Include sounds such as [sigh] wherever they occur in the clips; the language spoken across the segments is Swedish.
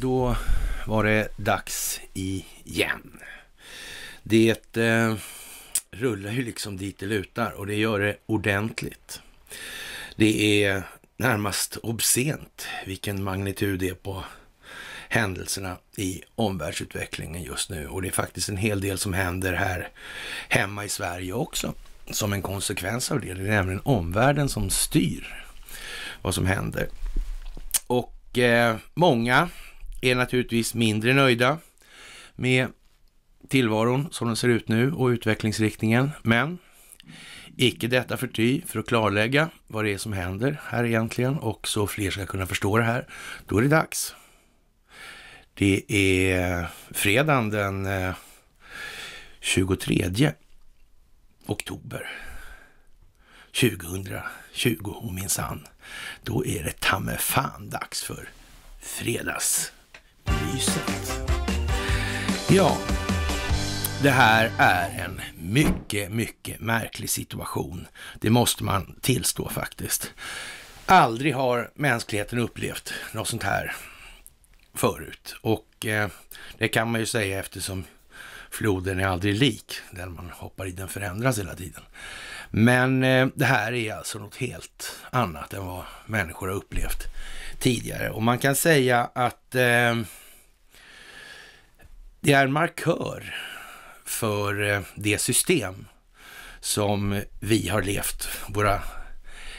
då var det dags igen. Det eh, rullar ju liksom dit det lutar och det gör det ordentligt. Det är närmast obscent vilken magnitud det är på händelserna i omvärldsutvecklingen just nu. Och det är faktiskt en hel del som händer här hemma i Sverige också. Som en konsekvens av det. Det är nämligen omvärlden som styr vad som händer. Och eh, många är naturligtvis mindre nöjda med tillvaron som den ser ut nu och utvecklingsriktningen. Men icke detta förty, för att klarlägga vad det är som händer här egentligen och så fler ska kunna förstå det här, då är det dags. Det är fredagen den 23 eh, oktober 2020 och minsann. Då är det ta fan dags för fredags fryset. Ja, det här är en mycket, mycket märklig situation. Det måste man tillstå faktiskt. Aldrig har mänskligheten upplevt något sånt här förut. Och eh, det kan man ju säga eftersom floden är aldrig lik. Den man hoppar i, den förändras hela tiden. Men eh, det här är alltså något helt annat än vad människor har upplevt tidigare. Och man kan säga att eh, det är en markör för eh, det system som vi har levt våra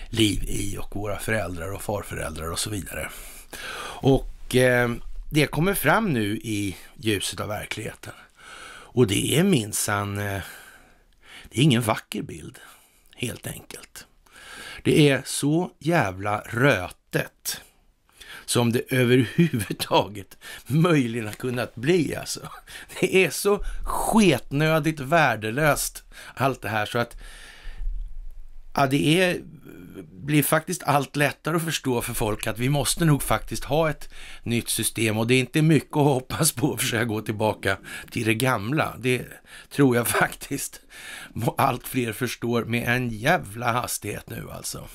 liv i och våra föräldrar och farföräldrar och så vidare. Och eh, det kommer fram nu i ljuset av verkligheten. Och det är minsann, eh, det är ingen vacker bild helt enkelt. Det är så jävla rötet som det överhuvudtaget [laughs] möjligen har kunnat bli. Alltså. Det är så sketnödigt värdelöst allt det här så att ja, det är, blir faktiskt allt lättare att förstå för folk att vi måste nog faktiskt ha ett nytt system och det är inte mycket att hoppas på att försöka gå tillbaka till det gamla. Det tror jag [laughs] faktiskt allt fler förstår med en jävla hastighet nu alltså.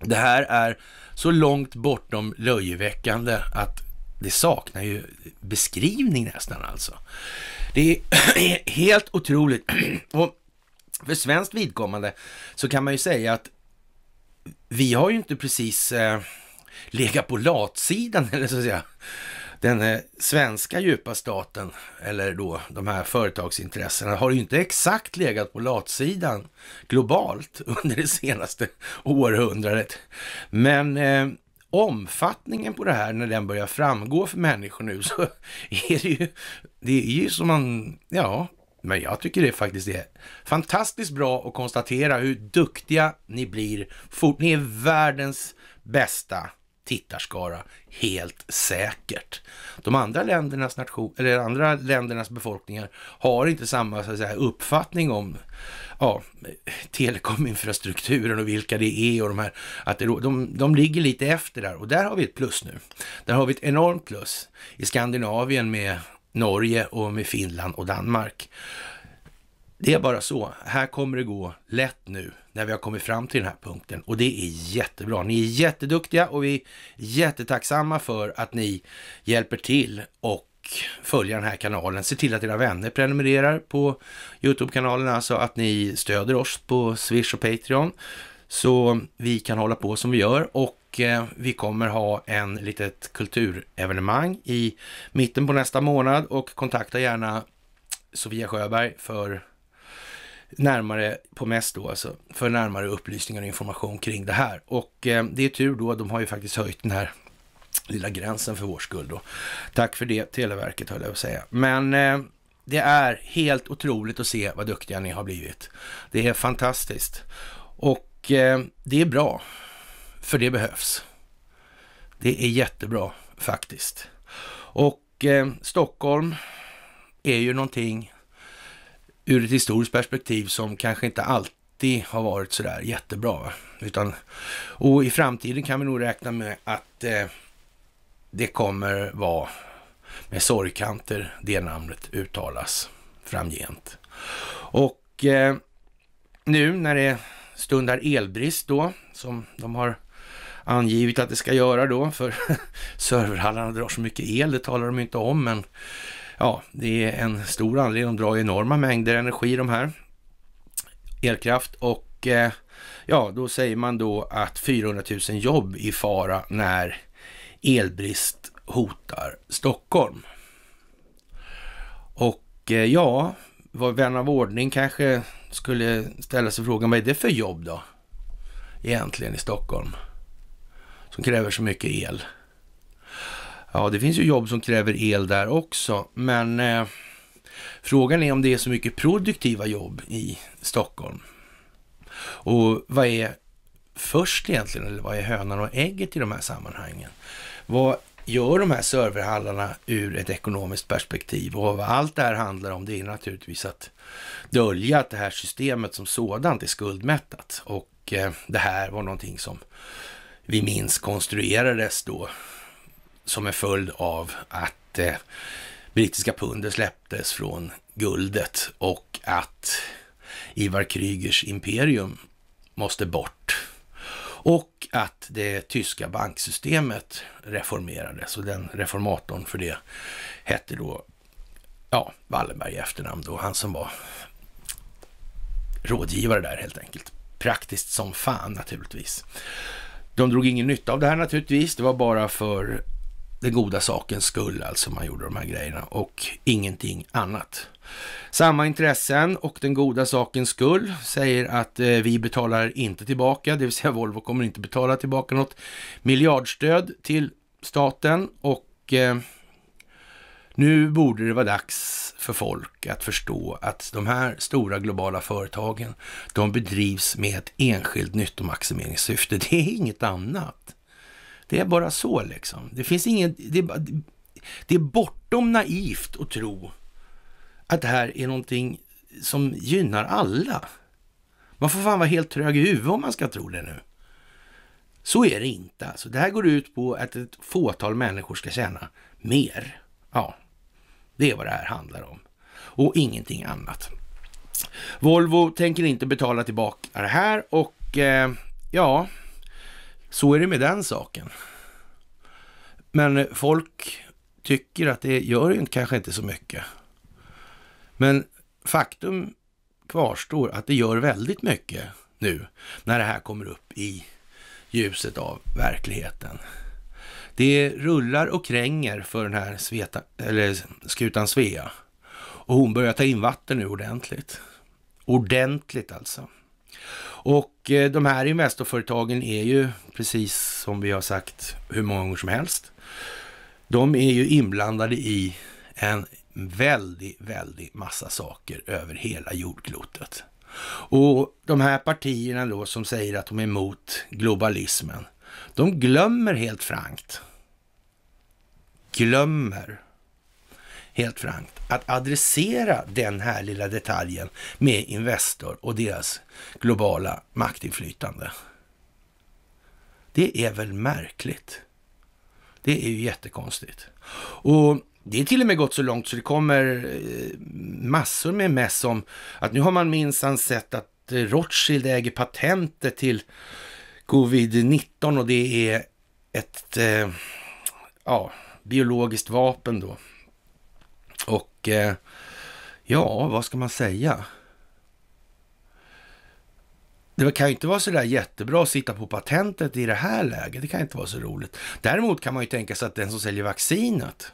Det här är så långt bortom löjeväckande att det saknar ju beskrivning nästan alltså. Det är [clears throat] helt otroligt. [clears throat] Och för svenskt vidkommande så kan man ju säga att vi har ju inte precis eh, legat på latsidan, [laughs] eller så att säga den eh, svenska djupa staten, eller då de här företagsintressena, har ju inte exakt legat på latsidan globalt [laughs] under det senaste århundradet. Men eh, omfattningen på det här, när den börjar framgå för människor nu, [laughs] så är det ju, det är ju som man, ja, men jag tycker det faktiskt är fantastiskt bra att konstatera hur duktiga ni blir fort. Ni är världens bästa tittarskara helt säkert. De andra ländernas, nation, eller andra ländernas befolkningar har inte samma så säga, uppfattning om ja, telekominfrastrukturen och vilka det är och de här. Att det, de, de ligger lite efter där och där har vi ett plus nu. Där har vi ett enormt plus i Skandinavien med Norge och med Finland och Danmark. Det är bara så. Här kommer det gå lätt nu när vi har kommit fram till den här punkten och det är jättebra. Ni är jätteduktiga och vi är jättetacksamma för att ni hjälper till och följa den här kanalen. Se till att era vänner prenumererar på Youtube-kanalen, alltså att ni stöder oss på Swish och Patreon så vi kan hålla på som vi gör och eh, vi kommer ha en litet kulturevenemang i mitten på nästa månad och kontakta gärna Sofia Sjöberg för närmare, på mest då alltså, för närmare upplysningar och information kring det här. Och eh, det är tur då, de har ju faktiskt höjt den här lilla gränsen för vår skull då. Tack för det Televerket höll jag att säga. Men eh, det är helt otroligt att se vad duktiga ni har blivit. Det är fantastiskt. Och eh, det är bra, för det behövs. Det är jättebra faktiskt. Och eh, Stockholm är ju någonting ur ett historiskt perspektiv som kanske inte alltid har varit sådär jättebra. Utan, och i framtiden kan vi nog räkna med att eh, det kommer vara med sorgkanter det namnet uttalas framgent. Och eh, nu när det stundar elbrist då, som de har angivit att det ska göra då, för [laughs] serverhallarna drar så mycket el, det talar de inte om, men Ja, det är en stor anledning. De drar enorma mängder energi de här. Elkraft och eh, ja, då säger man då att 400 000 jobb i fara när elbrist hotar Stockholm. Och eh, ja, vad vän av ordning kanske skulle ställa sig frågan, vad är det för jobb då? Egentligen i Stockholm som kräver så mycket el. Ja, det finns ju jobb som kräver el där också, men eh, frågan är om det är så mycket produktiva jobb i Stockholm. Och vad är först egentligen, eller vad är hönan och ägget i de här sammanhangen? Vad gör de här serverhallarna ur ett ekonomiskt perspektiv? Och vad allt det här handlar om, det är naturligtvis att dölja att det här systemet som sådant är skuldmättat. Och eh, det här var någonting som vi minns konstruerades då som en följd av att eh, brittiska pundet släpptes från guldet och att Ivar Krygers imperium måste bort. Och att det tyska banksystemet reformerades och den reformatorn för det hette då ja, Wallenberg i efternamn då, han som var rådgivare där helt enkelt. Praktiskt som fan naturligtvis. De drog ingen nytta av det här naturligtvis. Det var bara för den goda sakens skull alltså man gjorde de här grejerna och ingenting annat. Samma intressen och den goda sakens skull säger att eh, vi betalar inte tillbaka, det vill säga Volvo kommer inte betala tillbaka något miljardstöd till staten och eh, nu borde det vara dags för folk att förstå att de här stora globala företagen, de bedrivs med ett enskilt nyttomaximeringssyfte. [laughs] Det är inget annat. Det är bara så liksom. Det finns ingen... Det är, det är bortom naivt att tro att det här är någonting som gynnar alla. Man får fan vara helt trög i huvudet om man ska tro det nu. Så är det inte. Alltså, det här går ut på att ett fåtal människor ska tjäna mer. Ja, det är vad det här handlar om. Och ingenting annat. Volvo tänker inte betala tillbaka det här och eh, ja, så är det med den saken. Men folk tycker att det gör ju kanske inte så mycket. Men faktum kvarstår att det gör väldigt mycket nu när det här kommer upp i ljuset av verkligheten. Det rullar och kränger för den här sveta, eller skutan Svea och hon börjar ta in vatten nu ordentligt. Ordentligt alltså. Och eh, de här investorföretagen är ju, precis som vi har sagt hur många gånger som helst, de är ju inblandade i en väldig, väldig massa saker över hela jordklotet. Och de här partierna då som säger att de är emot globalismen, de glömmer helt frankt, glömmer helt frankt, att adressera den här lilla detaljen med Investor och deras globala maktinflytande. Det är väl märkligt? Det är ju jättekonstigt. Och det är till och med gått så långt så det kommer eh, massor med mess om att nu har man minsann sett att eh, Rothschild äger patentet till covid-19 och det är ett eh, ja, biologiskt vapen då och eh, ja, vad ska man säga? Det kan ju inte vara så där jättebra att sitta på patentet i det här läget. Det kan inte vara så roligt. Däremot kan man ju tänka sig att den som säljer vaccinet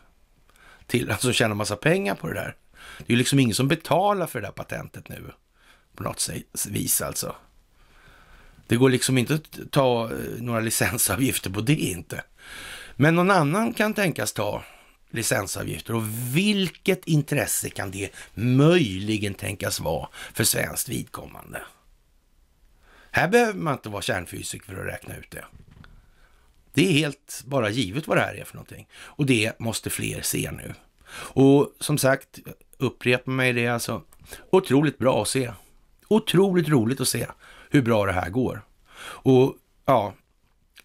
till, alltså tjänar massa pengar på det där. Det är ju liksom ingen som betalar för det där patentet nu på något vis alltså. Det går liksom inte att ta eh, några licensavgifter på det inte. Men någon annan kan tänkas ta licensavgifter och vilket intresse kan det möjligen tänkas vara för svenskt vidkommande? Här behöver man inte vara kärnfysiker för att räkna ut det. Det är helt bara givet vad det här är för någonting och det måste fler se nu. Och som sagt, upprepa mig det alltså. Otroligt bra att se. Otroligt roligt att se hur bra det här går. Och ja,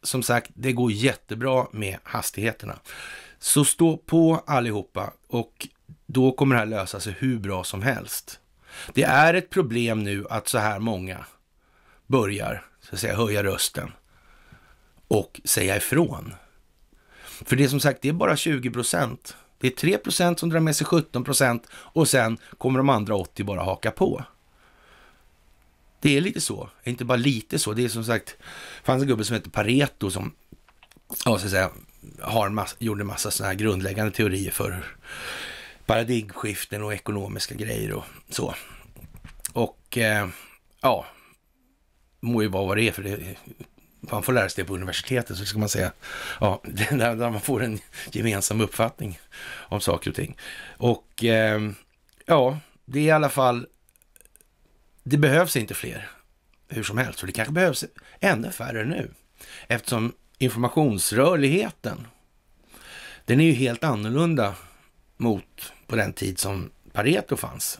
som sagt, det går jättebra med hastigheterna. Så stå på allihopa och då kommer det här lösa sig hur bra som helst. Det är ett problem nu att så här många börjar så att säga, höja rösten och säga ifrån. För det är som sagt, det är bara 20 procent. Det är 3 procent som drar med sig 17 procent och sen kommer de andra 80 bara haka på. Det är lite så, inte bara lite så. Det är som sagt, det fanns en gubbe som hette Pareto som, ja så att säga, har mass, gjorde massa sådana här grundläggande teorier för paradigmskiften och ekonomiska grejer och så. Och eh, ja, må ju vara vad det är, för det, man får lära sig det på universitetet, så ska man säga. Ja, [laughs] det är där man får en gemensam uppfattning om saker och ting. Och eh, ja, det är i alla fall, det behövs inte fler hur som helst, för det kanske behövs ännu färre nu. Eftersom informationsrörligheten, den är ju helt annorlunda mot på den tid som Pareto fanns.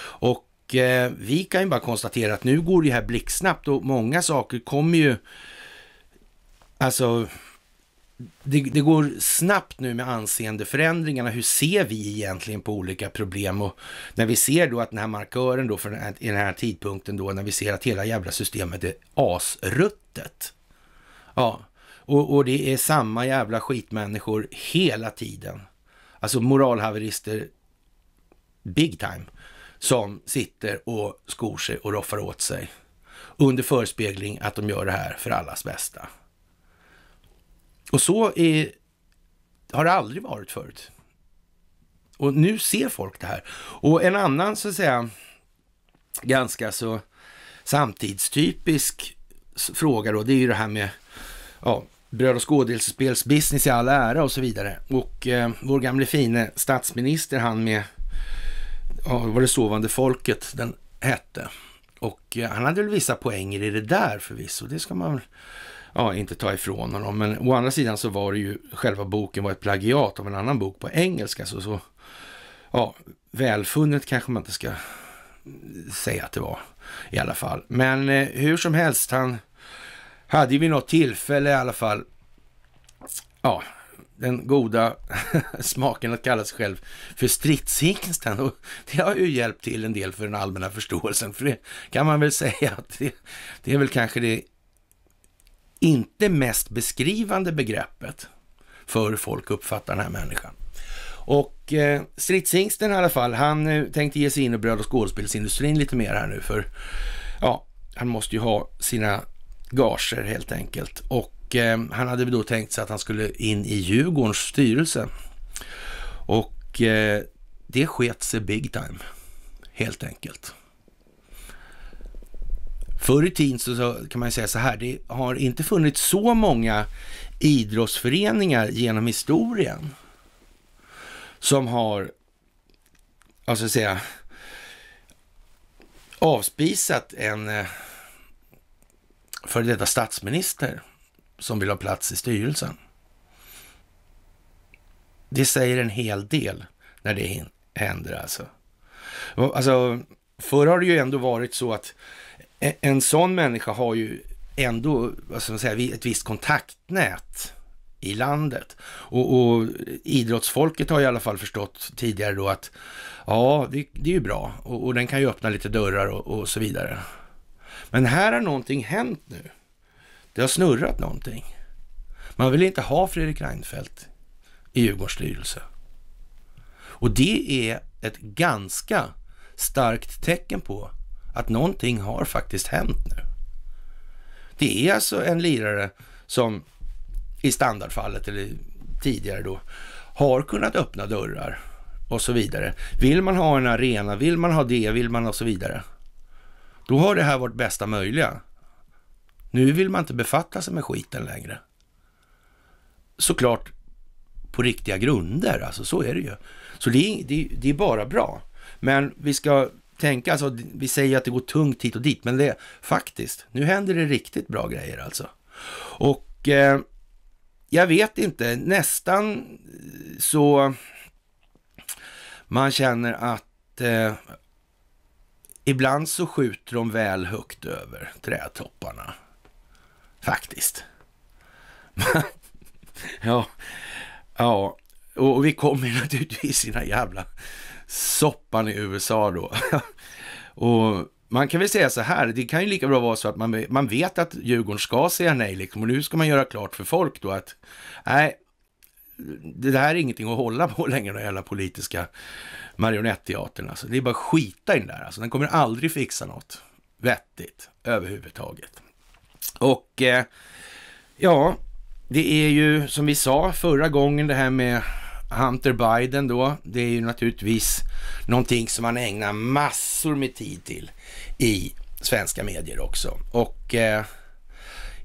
Och eh, vi kan ju bara konstatera att nu går det här blixtsnabbt och många saker kommer ju, alltså, det, det går snabbt nu med anseendeförändringarna. Hur ser vi egentligen på olika problem? Och när vi ser då att den här markören då, för den här, i den här tidpunkten då, när vi ser att hela jävla systemet är asruttet. Ja, och, och det är samma jävla skitmänniskor hela tiden. Alltså moralhaverister big time som sitter och skor sig och roffar åt sig under förespegling att de gör det här för allas bästa. Och så är, har det aldrig varit förut. Och nu ser folk det här. Och en annan så att säga ganska så samtidstypisk fråga då, det är ju det här med ja, bröd och skådespelsbusiness i all ära och så vidare. Och eh, vår gamle fine statsminister, han med, ja, var det sovande folket den hette. Och eh, han hade väl vissa poänger i det där förvisso, det ska man väl... ja, inte ta ifrån honom. Men å andra sidan så var det ju, själva boken var ett plagiat av en annan bok på engelska, så, så ja, välfunnet kanske man inte ska säga att det var i alla fall. Men eh, hur som helst, han hade vid något tillfälle i alla fall, ja, den goda [laughs] smaken att kalla sig själv för stridshingsten. det har ju hjälpt till en del för den allmänna förståelsen. För det kan man väl säga att det, det är väl kanske det inte mest beskrivande begreppet för hur folk uppfattar den här människan. Och eh, stridshingsten i alla fall, han eh, tänkte ge sig in i bröd och skådespelsindustrin lite mer här nu för ja, han måste ju ha sina gager helt enkelt. Och eh, han hade då tänkt sig att han skulle in i Djurgårdens styrelse. Och eh, det sket sig big time, helt enkelt. Förr i tiden så, kan man säga så här, det har inte funnits så många idrottsföreningar genom historien som har, alltså säga, avspisat en eh, för detta statsminister som vill ha plats i styrelsen. Det säger en hel del när det händer alltså. Alltså, förr har det ju ändå varit så att e-, en sån människa har ju ändå alltså, säga, ett visst kontaktnät i landet. Och, och, idrottsfolket har i alla fall förstått tidigare då att ja, det, det är ju bra och, och, den kan ju öppna lite dörrar och, och så vidare. Men här har någonting hänt nu. Det har snurrat någonting. Man vill inte ha Fredrik Reinfeldt i Djurgårdens styrelse. Och det är ett ganska starkt tecken på att någonting har faktiskt hänt nu. Det är alltså en lirare som i standardfallet, eller tidigare då, har kunnat öppna dörrar och så vidare. Vill man ha en arena, vill man ha det, vill man och så vidare. Då har det här varit bästa möjliga. Nu vill man inte befatta sig med skiten längre. Såklart på riktiga grunder, alltså så är det ju. Så det är, det, det är bara bra. Men vi ska tänka, alltså vi säger att det går tungt hit och dit, men det faktiskt, nu händer det riktigt bra grejer alltså. Och eh, jag vet inte, nästan så man känner att eh, ibland så skjuter de väl högt över trädtopparna. Faktiskt. [laughs] ja, ja, och vi kommer naturligtvis i den här jävla soppan i USA då. [laughs] och man kan väl säga så här, det kan ju lika bra vara så att man, man vet att Djurgården ska säga nej, liksom, och nu ska man göra klart för folk då att nej, det här är ingenting att hålla på [laughs] längre, de jävla politiska marionettteatern. Alltså. Det är bara skita i den där. Alltså. Den kommer aldrig fixa något vettigt överhuvudtaget. Och eh, ja, det är ju som vi sa förra gången det här med Hunter Biden då. Det är ju naturligtvis någonting som man ägnar massor med tid till i svenska medier också. Och eh,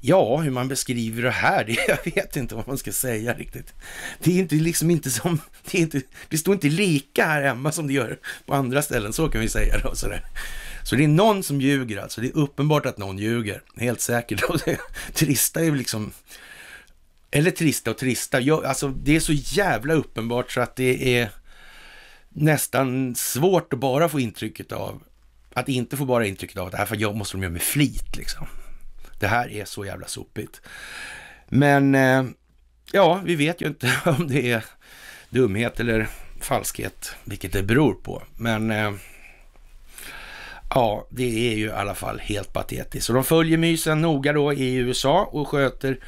Ja, hur man beskriver det här, [laughs] det, jag vet inte vad man ska säga riktigt. Det är inte liksom inte som, det, inte, det står inte lika här hemma som det gör på andra ställen, så kan vi säga då. Sådär. Så det är någon som ljuger alltså, det är uppenbart att någon ljuger, helt säkert. [laughs] Och det, trista är liksom, eller trista och trista, jag, alltså det är så jävla uppenbart så att det är nästan svårt att bara få intrycket av, att inte få bara intrycket av att det här jag måste de göra med flit liksom. Det här är så jävla sopigt. Men eh, ja, vi vet ju inte [laughs] om det är dumhet eller falskhet, vilket det beror på. Men eh, ja, det är ju i alla fall helt patetiskt. Så de följer mysen noga då i USA och sköter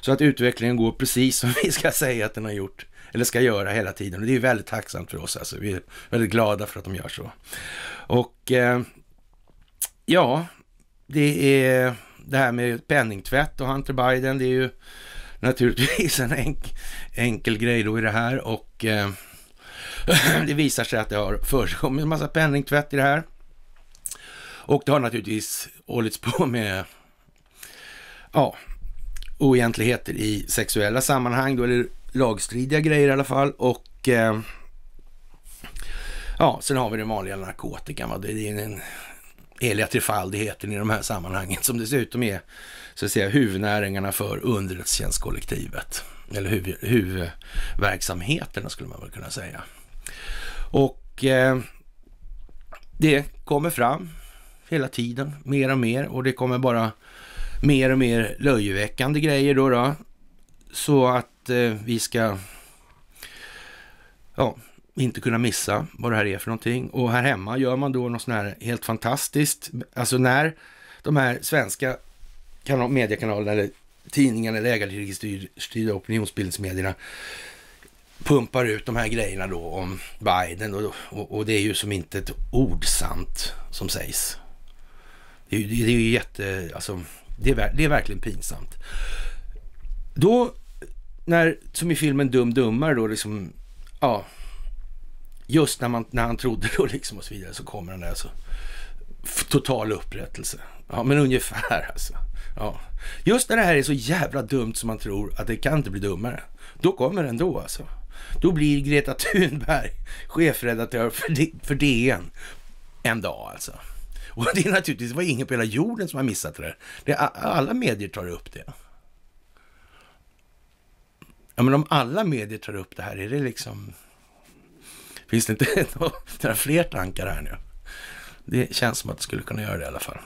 så att utvecklingen går precis som [laughs] vi ska säga att den har gjort eller ska göra hela tiden. Och det är ju väldigt tacksamt för oss. Alltså. Vi är väldigt glada för att de gör så. Och eh, ja, det är det här med penningtvätt och Hunter Biden, det är ju naturligtvis en enk, enkel grej då i det här och eh, [clears throat] det visar sig att det har förekommit en massa penningtvätt i det här. Och det har naturligtvis hållits på med ja, oegentligheter i sexuella sammanhang, då, är det lagstridiga grejer i alla fall. Och eh, ja, sen har vi den vanliga narkotikan. Va? Det är en heliga trefaldigheten i de här sammanhangen som dessutom är så att säga, huvudnäringarna för underrättelsetjänstkollektivet. Eller huv, huvudverksamheterna skulle man väl kunna säga. Och eh, det kommer fram hela tiden, mer och mer och det kommer bara mer och mer löjeväckande grejer då. då så att eh, vi ska ja, inte kunna missa vad det här är för någonting. Och här hemma gör man då något sånt här helt fantastiskt. Alltså när de här svenska mediekanalerna eller tidningarna eller ägardirektivstyrda opinionsbildningsmedierna pumpar ut de här grejerna då om Biden och, och, och, det är ju som inte ett ord sant som sägs. Det är, det är ju jätte, alltså det är, det är verkligen pinsamt. Då, när, som i filmen Dum Dummare då, liksom, ja, just när, man, när han trodde då liksom och så vidare så kommer den där alltså, total upprättelse. Ja, men ungefär alltså. Ja. Just när det här är så jävla dumt som man tror att det kan inte bli dummare. Då kommer den då alltså. Då blir Greta Thunberg [laughs] chefredaktör för DN en dag alltså. Och det är naturligtvis, det var ingen på hela jorden som har missat det där. alla medier tar upp det. Ja, men om alla medier tar upp det här, är det liksom... Finns det inte [laughs] några fler tankar här nu? Det känns som att det skulle kunna göra det i alla fall.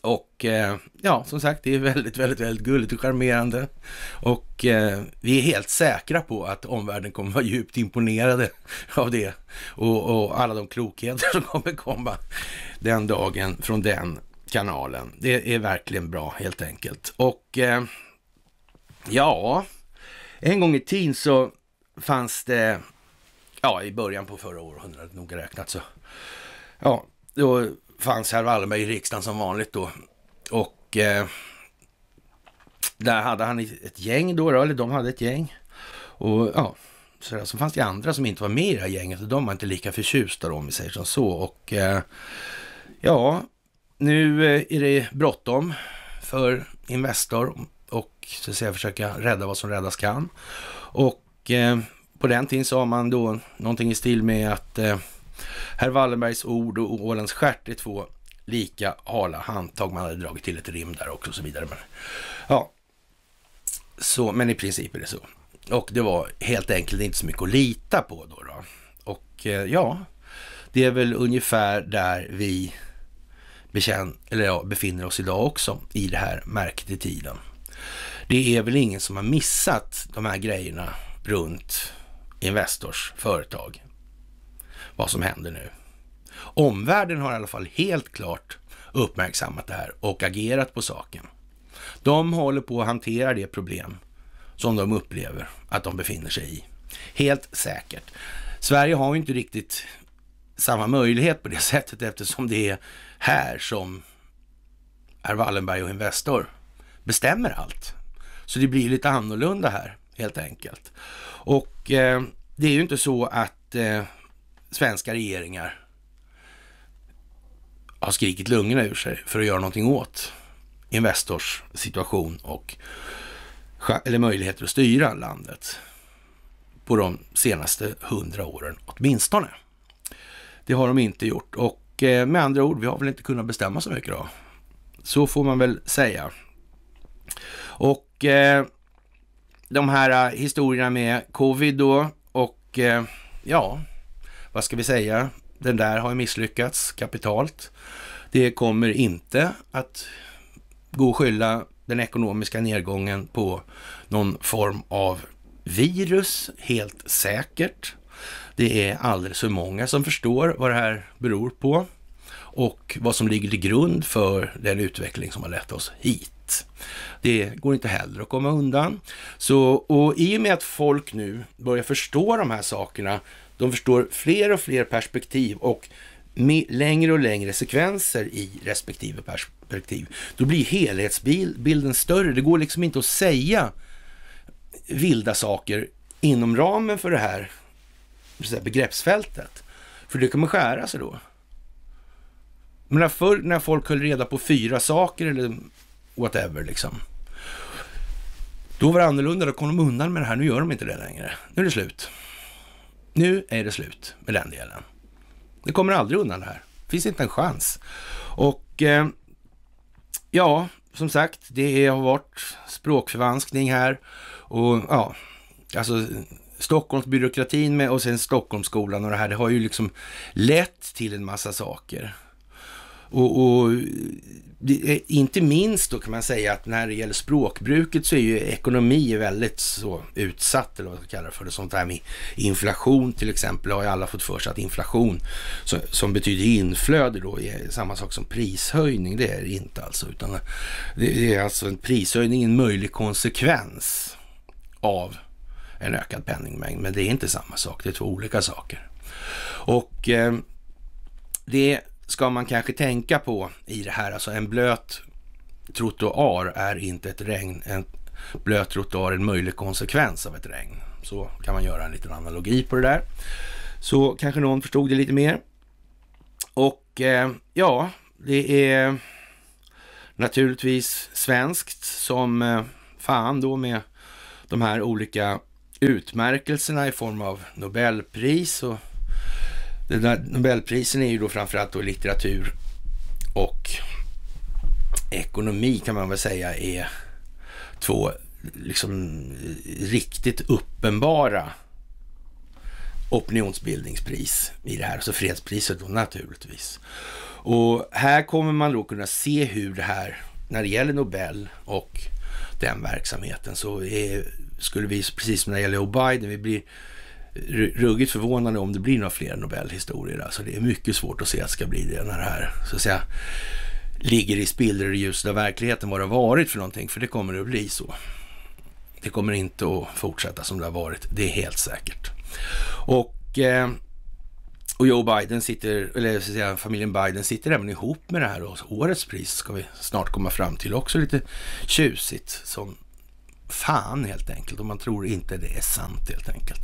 Och eh, ja, som sagt, det är väldigt, väldigt, väldigt gulligt och charmerande. Och eh, vi är helt säkra på att omvärlden kommer vara djupt imponerade av det. Och, och, alla de klokheter [laughs] som kommer komma den dagen från den kanalen. Det är verkligen bra helt enkelt. Och eh, ja, en gång i tiden så fanns det ja, i början på förra århundradet noga räknat så, ja, då fanns herr Wallenberg i riksdagen som vanligt då. Och eh, där hade han ett gäng då, eller de hade ett gäng. Och ja, så där, fanns det andra som inte var med i det här gänget och de var inte lika förtjusta då, om vi säger som så. Och eh, ja, nu eh, är det bråttom för Investor och så att säga försöka rädda vad som räddas kan. Och eh, på den tiden sa man då någonting i stil med att eh, herr Wallenbergs ord och ålens stjärt är två lika hala handtag. Man hade dragit till ett rim där också och så vidare. Men, ja, så, men i princip är det så. Och det var helt enkelt inte så mycket att lita på då. då. Och eh, ja, det är väl ungefär där vi bekänn, eller ja, befinner oss idag också i det här märket i tiden. Det är väl ingen som har missat de här grejerna runt Investors företag. Vad som händer nu. Omvärlden har i alla fall helt klart uppmärksammat det här och agerat på saken. De håller på att hantera det problem som de upplever att de befinner sig i. Helt säkert. Sverige har ju inte riktigt samma möjlighet på det [laughs] sättet eftersom det är här som är Wallenberg och Investor bestämmer allt. Så det blir lite annorlunda här helt enkelt. Och eh, det är ju inte så att eh, svenska regeringar har skrikit lungorna ur sig för att göra någonting åt Investors situation och eller möjligheter att styra landet på de senaste hundra åren åtminstone. Det har de inte gjort och eh, med andra ord, vi har väl inte kunnat bestämma så mycket då. Så får man väl säga. Och eh, de här äh, historierna med covid då och äh, ja, vad ska vi säga? Den där har misslyckats kapitalt. Det kommer inte att gå att skylla den ekonomiska nedgången på någon form av virus, helt säkert. Det är alldeles för många som förstår vad det här beror på och vad som ligger till grund för den utveckling som har lett oss hit. Det går inte heller att komma undan. Så, och i och med att folk nu börjar förstå de här sakerna, de förstår fler och fler perspektiv och längre och längre sekvenser i respektive perspektiv, då blir helhetsbilden större. Det går liksom inte att säga vilda saker inom ramen för det här begreppsfältet. För det kommer skära sig då. Men när folk höll reda på fyra saker eller whatever liksom. Då var det annorlunda, då kom de undan med det här. Nu gör de inte det längre. Nu är det slut. Nu är det slut med den delen. Det kommer aldrig undan det här. Det finns inte en chans. Och eh, ja, som sagt, det har varit språkförvanskning här och ja, alltså Stockholmsbyråkratin med och sen Stockholmsskolan och det här, det har ju liksom lett till en massa saker. Och, och inte minst då kan man säga att när det gäller språkbruket så är ju ekonomi väldigt så utsatt, eller vad man kallar det för. Det, sånt här med inflation till exempel har ju alla fått för sig att inflation, så, som betyder inflöde då, är samma sak som prishöjning. Det är det inte alltså, utan det är alltså en prishöjning, en möjlig konsekvens av en ökad penningmängd. Men det är inte samma sak, det är två olika saker. Och eh, det ska man kanske tänka på i det här. Alltså en blöt trottoar är inte ett regn. En blöt trottoar är en möjlig konsekvens av ett regn. Så kan man göra en liten analogi på det där. Så kanske någon förstod det lite mer. Och eh, ja, det är naturligtvis svenskt som eh, fan då med de här olika utmärkelserna i form av Nobelpris och Nobelprisen är ju då framförallt då litteratur och ekonomi kan man väl säga är två liksom eh, riktigt uppenbara opinionsbildningspris i det här. Och Så alltså fredspriset då naturligtvis. Och här kommer man då kunna se hur det här, när det gäller Nobel och den verksamheten, så är, skulle vi, precis som när det gäller Joe Biden, vi blir ruggigt förvånande om det blir några fler Nobelhistorier. Alltså det är mycket svårt att se att det ska bli det när det här så att säga, ligger i spillror i ljuset av verkligheten vad det har varit för någonting. För det kommer att bli så. Det kommer inte att fortsätta som det har varit. Det är helt säkert. Och, eh, och Joe Biden sitter, eller så säga, familjen Biden sitter även ihop med det här. Och årets pris ska vi snart komma fram till också lite tjusigt. Som fan helt enkelt. Och man tror inte det är sant helt enkelt.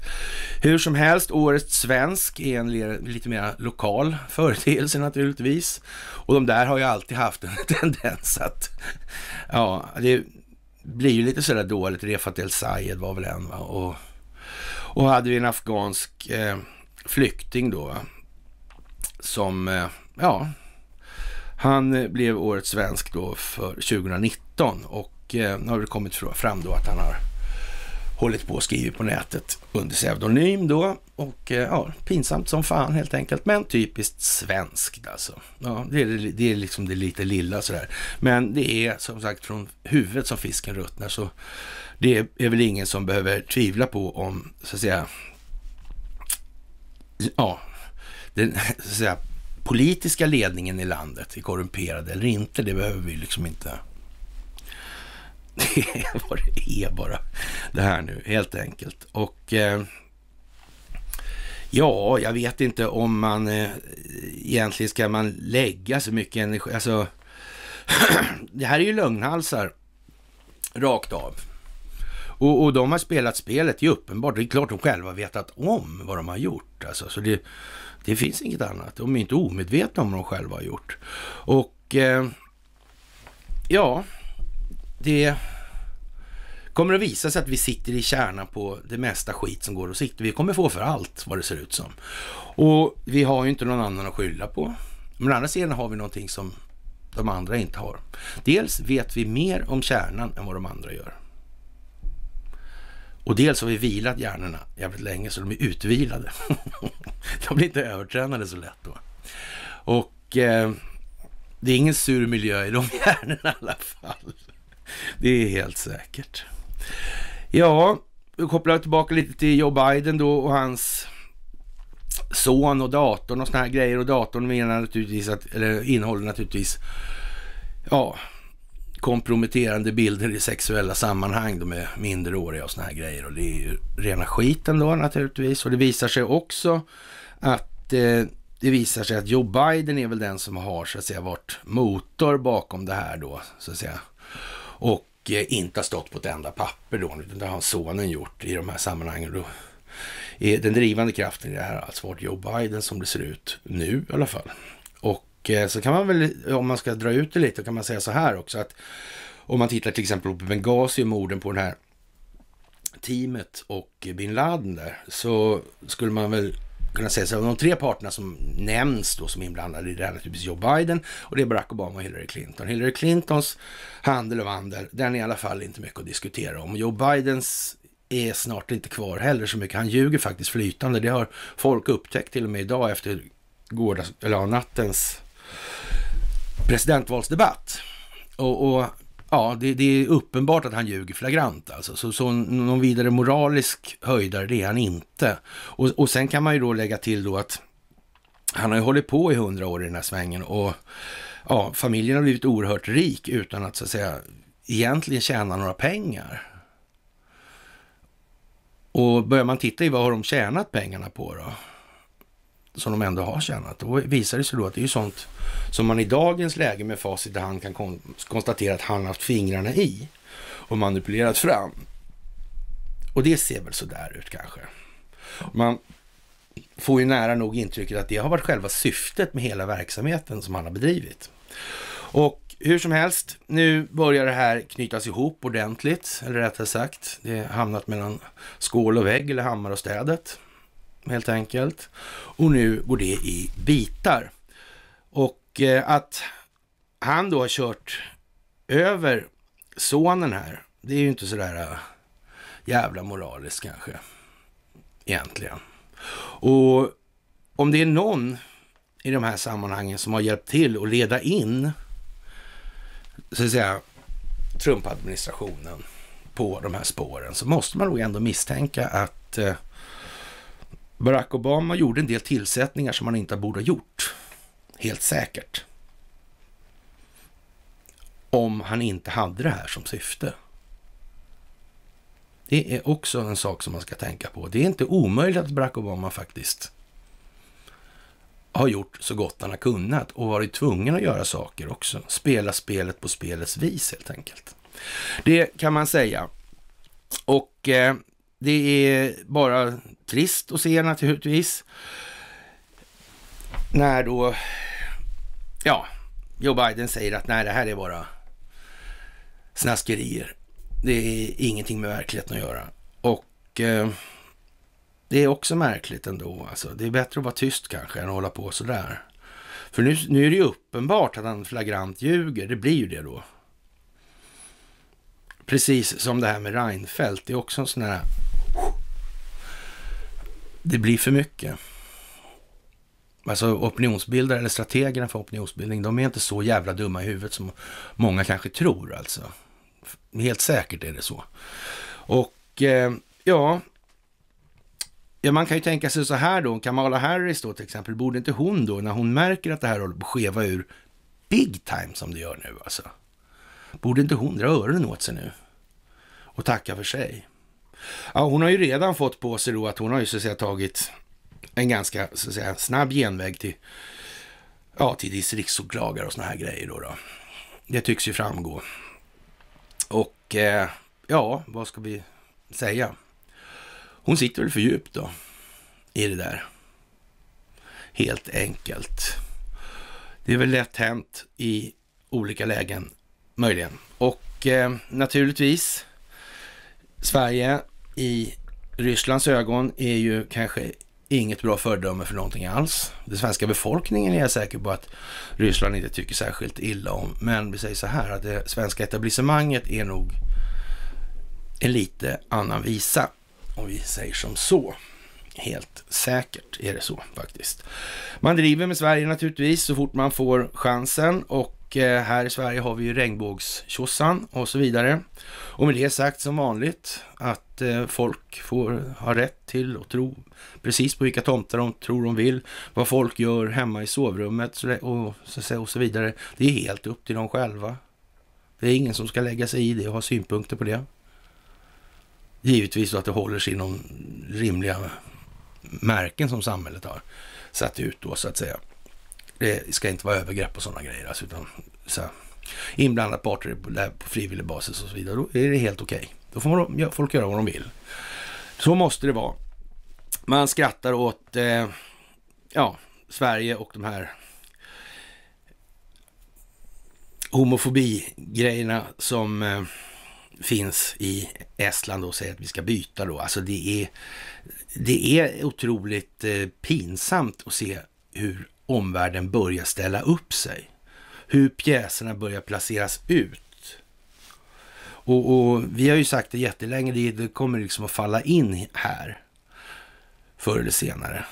Hur som helst, årets svensk är en lite mer lokal företeelse naturligtvis. Och de där har ju alltid haft en [laughs] tendens att, ja, det blir ju lite sådär dåligt. Refat El Sayed var väl en va? Och, och hade vi en afghansk eh, flykting då, va? som, eh, ja, han blev årets svensk då för 2019 och Eh, nu har det kommit fram då att han har hållit på och skrivit på nätet under pseudonym då. Och eh, ja, pinsamt som fan helt enkelt. Men typiskt svenskt alltså. Ja, det, är, det är liksom det lite lilla sådär. Men det är som sagt från huvudet som fisken ruttnar. Så det är väl ingen som behöver tvivla på om, så att säga, ja, den [laughs] så att säga, politiska ledningen i landet är korrumperad eller inte. Det behöver vi liksom inte det [laughs] är vad det är bara det här nu, helt enkelt. Och eh, ja, jag vet inte om man eh, egentligen ska man lägga så mycket energi. Alltså, [clears throat] det här är ju lögnhalsar rakt av. Och, och de har spelat spelet, det är uppenbart. Det är klart de själva vetat om vad de har gjort. Alltså, så det, det finns inget annat. De är inte omedvetna om vad de själva har gjort. Och eh, ja, det kommer att visa sig att vi sitter i kärnan på det mesta skit som går att sitta. Vi kommer få för allt vad det ser ut som. Och vi har ju inte någon annan att skylla på. Men å andra sidan har vi någonting som de andra inte har. Dels vet vi mer om kärnan än vad de andra gör. Och dels har vi vilat hjärnorna jävligt länge så de är utvilade. [laughs] de blir inte övertränade så lätt då. Och eh, det är ingen sur miljö i de [laughs] hjärnorna i alla fall. [laughs] Det är helt säkert. Ja, vi kopplar tillbaka lite till Joe Biden då och hans son och datorn och såna här grejer. Och datorn menar naturligtvis att, eller innehåller naturligtvis, ja, komprometterande bilder i sexuella sammanhang. De är minderåriga och såna här grejer. Och det är ju rena skiten då naturligtvis. Och det visar sig också att eh, det visar sig att Joe Biden är väl den som har så att säga varit motor bakom det här då, så att säga och eh, inte har stått på ett enda papper då, utan det har sonen gjort i de här sammanhangen. Då den drivande kraften i det här har alltså varit Joe Biden som det ser ut nu i alla fall. Och eh, så kan man väl, om man ska dra ut det lite, kan man säga så här också att om man tittar till exempel på Benghazi och morden på den här teamet och bin Laden där, så skulle man väl kunna säga så här, de tre parterna som nämns då som inblandade i det här naturligtvis Joe Biden och det är Barack Obama och Hillary Clinton. Hillary Clintons handel och vandel, den är i alla fall inte mycket att diskutera om. Joe Bidens är snart inte kvar heller så mycket. Han ljuger faktiskt flytande. Det har folk upptäckt till och med idag efter gårdags, eller nattens presidentvalsdebatt. Och, och Ja, det, det, är uppenbart att han ljuger flagrant alltså. Så, så någon vidare moralisk höjdare, det är han inte. Och, och sen kan man ju då lägga till då att han har ju hållit på i hundra år i den här svängen och ja, familjen har blivit oerhört rik utan att så att säga egentligen tjäna några pengar. Och börjar man titta i vad har de tjänat pengarna på då? som de ändå har tjänat. Då visar det sig då att det är sånt som man i dagens läge med facit i hand kan kon konstatera att han haft fingrarna i och manipulerat fram. Och det ser väl sådär ut kanske. Man får ju nära nog intrycket att det har varit själva syftet med hela verksamheten som han har bedrivit. Och hur som helst, nu börjar det här knytas ihop ordentligt, eller rättare sagt, det har hamnat mellan skål och vägg eller hammare och städet helt enkelt. Och nu går det i bitar. Och eh, att han då har kört över sonen här, det är ju inte sådär eh, jävla moraliskt kanske, egentligen. Och om det är någon i de här sammanhangen som har hjälpt till att leda in, så att säga, Trump-administrationen på de här spåren, så måste man nog ändå misstänka att eh, Barack Obama gjorde en del tillsättningar som han inte borde ha gjort. Helt säkert. Om han inte hade det här som syfte. Det är också en sak som man ska tänka på. Det är inte omöjligt att Barack Obama faktiskt har gjort så gott han har kunnat och varit tvungen att göra saker också. Spela spelet på spelets vis helt enkelt. Det kan man säga. Och eh, det är bara trist att se naturligtvis. När då, ja, Joe Biden säger att nej, det här är bara snaskerier. Det är ingenting med verkligheten att göra. Och eh, det är också märkligt ändå. Alltså, det är bättre att vara tyst kanske än att hålla på sådär. För nu, nu är det ju uppenbart att han flagrant ljuger. Det blir ju det då. Precis som det här med Reinfeldt. Det är också en sån här det blir för mycket. Alltså opinionsbildare eller strategerna för opinionsbildning, de är inte så jävla dumma i huvudet som många kanske tror alltså. Helt säkert är det så. Och eh, ja, Ja, man kan ju tänka sig så här då, Kamala Harris då till exempel, borde inte hon då, när hon märker att det här håller på att skeva ur big time som det gör nu alltså, borde inte hon dra öronen åt sig nu och tacka för sig? Ja, hon har ju redan fått på sig då att hon har ju så att säga tagit en ganska så att säga, snabb genväg till, ja, till distriktsåklagare och sådana här grejer. Då, då Det tycks ju framgå. Och eh, ja, vad ska vi säga? Hon sitter väl för djupt då i det där. Helt enkelt. Det är väl lätt hänt i olika lägen möjligen. Och eh, naturligtvis Sverige i Rysslands ögon är ju kanske inget bra föredöme för någonting alls. Den svenska befolkningen är jag säker på att Ryssland inte tycker särskilt illa om. Men vi säger så här att det svenska etablissemanget är nog en lite annan visa. Om vi säger som så. Helt säkert är det så faktiskt. Man driver med Sverige naturligtvis så fort man får chansen och och eh, här i Sverige har vi ju regnbågstjossan och så vidare. Och med det sagt som vanligt att eh, folk får ha rätt till att tro precis på vilka tomtar de tror de vill. Vad folk gör hemma i sovrummet och så vidare. Det är helt upp till dem själva. Det är ingen som ska lägga sig i det och ha synpunkter på det. Givetvis så att det håller sig inom rimliga märken som samhället har satt ut då så att säga det ska inte vara övergrepp och sådana grejer. Alltså, utan så här, inblandade parter på frivillig basis och så vidare. Då är det helt okej. Okay. Då får man, folk göra vad de vill. Så måste det vara. Man skrattar åt eh, ja, Sverige och de här homofobi-grejerna som eh, finns i Estland och säger att vi ska byta då. Alltså det är, det är otroligt eh, pinsamt att se hur omvärlden börjar ställa upp sig. Hur pjäserna börjar placeras ut. Och, och, vi har ju sagt det jättelänge, det kommer liksom att falla in här förr eller senare.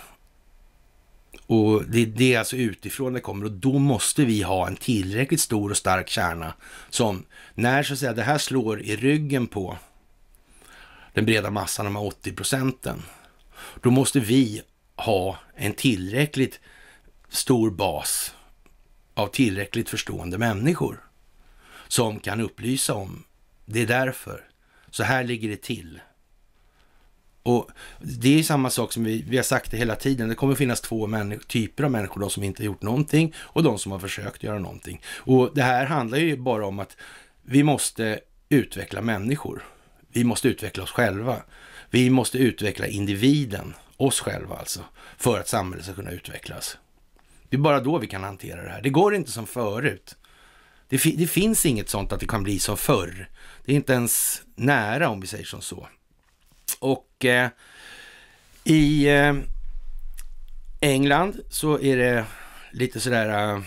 Och det, det är alltså utifrån det kommer och då måste vi ha en tillräckligt stor och stark kärna som när så att säga det här slår i ryggen på den breda massan, de här 80 procenten, då måste vi ha en tillräckligt stor bas av tillräckligt förstående människor som kan upplysa om det är därför. Så här ligger det till. Och Det är samma sak som vi, vi har sagt det hela tiden. Det kommer finnas två typer av människor. De som inte har gjort någonting och de som har försökt göra någonting. Och Det här handlar ju bara om att vi måste utveckla människor. Vi måste utveckla oss själva. Vi måste utveckla individen, oss själva alltså, för att samhället ska kunna utvecklas. Det är bara då vi kan hantera det här. Det går inte som förut. Det, fi det finns inget sånt att det kan bli som förr. Det är inte ens nära om vi säger som så. Och eh, i eh, England så är det lite sådär eh,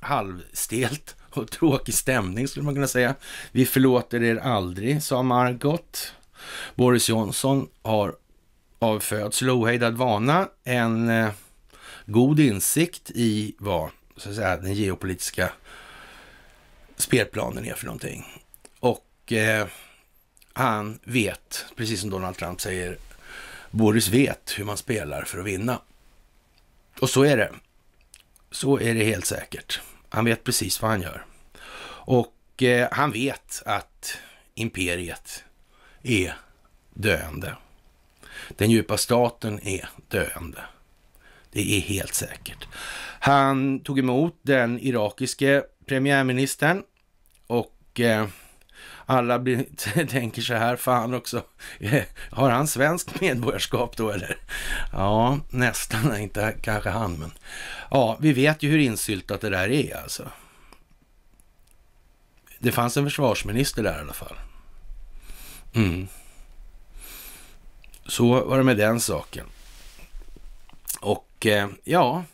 halvstelt och [laughs] tråkig stämning skulle man kunna säga. Vi förlåter er aldrig, sa Margot. Boris Johnson har av födsel ohejdad vana en eh, god insikt i vad så att säga, den geopolitiska spelplanen är för någonting. Och eh, han vet, precis som Donald Trump säger, Boris vet hur man spelar för att vinna. Och så är det. Så är det helt säkert. Han vet precis vad han gör. Och eh, han vet att imperiet är döende. Den djupa staten är döende. Det är helt säkert. Han tog emot den irakiske premiärministern och eh, alla blir, [laughs] tänker så här, fan också, eh, har han svenskt medborgarskap då eller? Ja, nästan, inte kanske han, men ja, vi vet ju hur insyltat det där är alltså. Det fanns en försvarsminister där i alla fall. Mm. Så var det med den saken. Och eh, ja,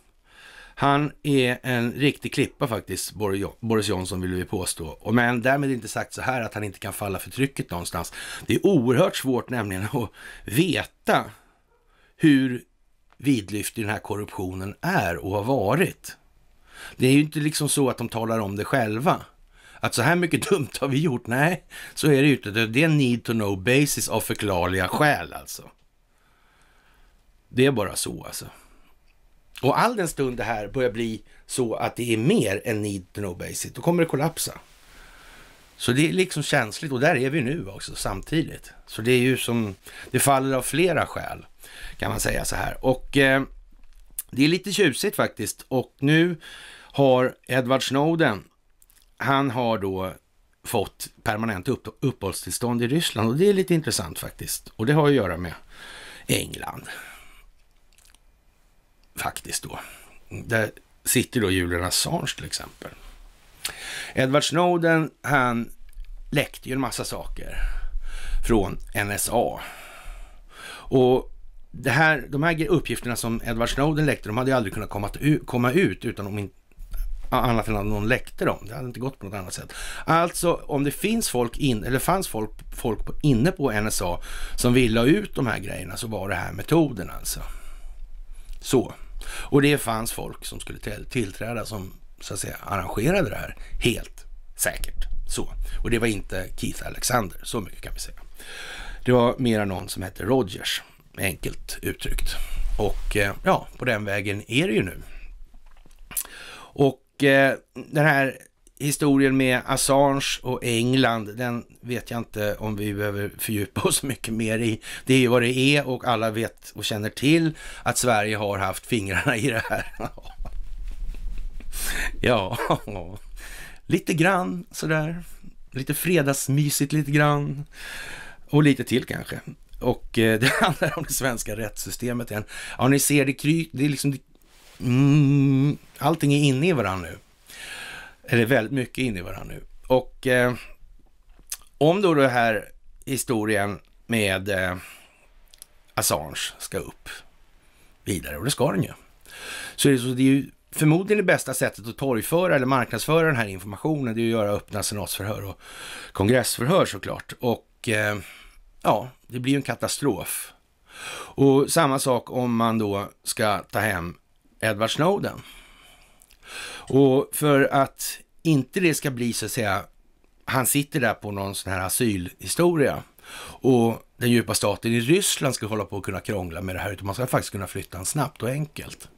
han är en riktig klippa faktiskt, Boris Johnson vill vi påstå. Men därmed inte sagt så här att han inte kan falla för trycket någonstans. Det är oerhört svårt nämligen [laughs] att veta hur vidlyftig den här korruptionen är och har varit. Det är ju inte liksom så att de talar om det själva. Att så här mycket [laughs] dumt har vi gjort. Nej, så är det ju inte. Det är en need to know basis av förklarliga skäl alltså. Det är bara så alltså. Och all den stund det här börjar bli så att det är mer än need to know basic, då kommer det kollapsa. Så det är liksom känsligt och där är vi nu också samtidigt. Så det är ju som, det faller av flera skäl kan man säga så här. Och eh, det är lite tjusigt faktiskt. Och nu har Edward Snowden, han har då fått permanent upp, uppehållstillstånd i Ryssland och det är lite intressant faktiskt. Och det har att göra med England faktiskt då. Där sitter då Julian Assange till exempel. Edward Snowden, han läckte ju en massa saker från NSA. Och det här, de här uppgifterna som Edward Snowden läckte, de hade ju aldrig kunnat komma, komma ut utan om annat än att någon läckte dem. Det hade inte gått på något annat sätt. Alltså om det finns folk in, eller fanns folk, folk inne på NSA som ville ha ut de här grejerna så var det här metoden alltså. Så. Och det fanns folk som skulle tillträda som så att säga arrangerade det här helt säkert. Så. Och det var inte Keith Alexander, så mycket kan vi säga. Det var mera någon som hette Rogers, enkelt uttryckt. Och eh, ja, på den vägen är det ju nu. Och eh, den här historien med Assange och England, den vet jag inte om vi behöver fördjupa oss mycket mer i. Det är ju vad det är och alla vet och känner till att Sverige har haft fingrarna i det här. [laughs] ja, lite grann sådär. Lite fredagsmysigt lite grann. Och lite till kanske. Och eh, [laughs] det handlar om det svenska rättssystemet igen. Ja, ni ser, det, kry, det är liksom... Det, mm, allting är inne i varandra nu eller väldigt mycket in i varandra nu. Och eh, om då den här historien med eh, Assange ska upp vidare, och det ska den ju, så är det, så, det är ju förmodligen det bästa sättet att torgföra eller marknadsföra den här informationen, det är att göra öppna senatsförhör och kongressförhör såklart. Och eh, ja, det blir ju en katastrof. Och samma sak om man då ska ta hem Edward Snowden. Och för att inte det ska bli så att säga, han sitter där på någon sån här asylhistoria och den djupa staten i Ryssland ska hålla på att kunna krångla med det här, utan man ska faktiskt kunna flytta han snabbt och enkelt.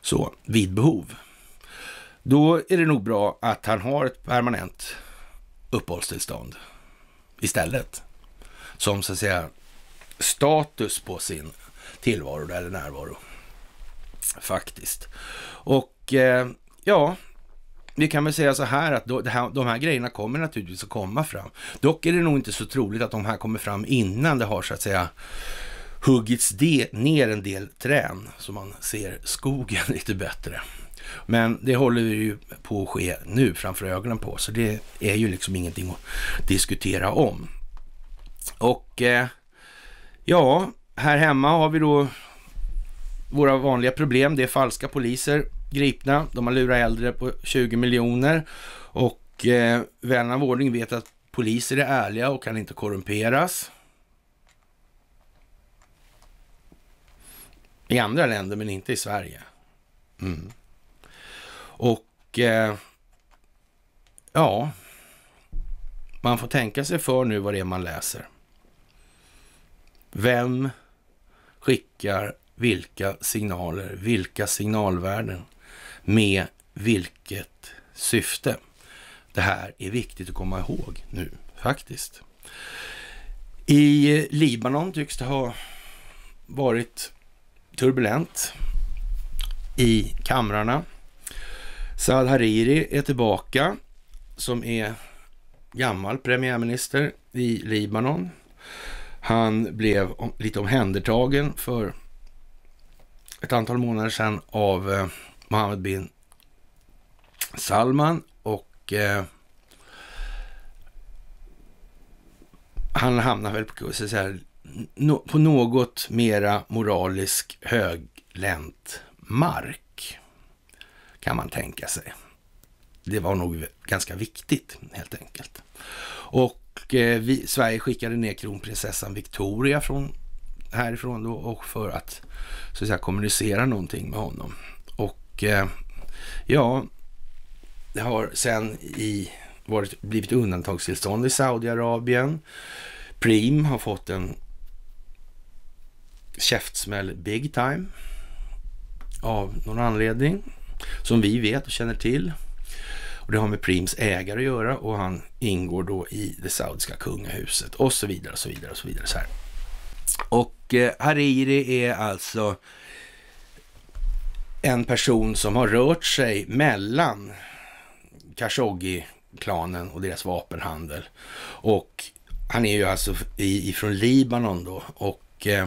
Så, vid behov. Då är det nog bra att han har ett permanent uppehållstillstånd istället. Som så att säga status på sin tillvaro eller närvaro. Faktiskt. Och eh, ja, vi kan väl säga så här att då, här, de här grejerna kommer naturligtvis att komma fram. Dock är det nog inte så troligt att de här kommer fram innan det har så att säga huggits de, ner en del trän så man ser skogen [laughs] lite bättre. Men det håller ju på att ske nu framför ögonen på så det är ju liksom ingenting att diskutera om. Och eh, ja, här hemma har vi då våra vanliga problem. Det är falska poliser gripna. De har lurat äldre på 20 miljoner och eh, vän av ordning vet att poliser är ärliga och kan inte korrumperas. I andra länder men inte i Sverige. Mm. Och eh, ja, man får tänka sig för nu vad det är man läser. Vem skickar vilka signaler, vilka signalvärden? med vilket syfte. Det här är viktigt att komma ihåg nu faktiskt. I Libanon tycks det ha varit turbulent i kamrarna. Saad Hariri är tillbaka som är gammal premiärminister i Libanon. Han blev lite omhändertagen för ett antal månader sedan av eh, Mohammed bin Salman och eh, han hamnar väl på så här, på något mera moralisk höglänt mark kan man tänka sig. Det var nog ganska viktigt helt enkelt. Och eh, vi, Sverige skickade ner kronprinsessan Victoria från härifrån då och för att så att säga kommunicera någonting med honom. Eh, ja, det har sen i, varit, blivit undantagstillstånd i Saudiarabien. Prim har fått en käftsmäll big time av någon anledning som vi vet och känner till. Och Det har med Prims ägare att göra och han ingår då i det saudiska kungahuset och så vidare och så vidare och så vidare. Så här. Och eh, Hariri är alltså en person som har rört sig mellan Khashoggi-klanen och deras vapenhandel. Och han är ju alltså ifrån Libanon då och eh,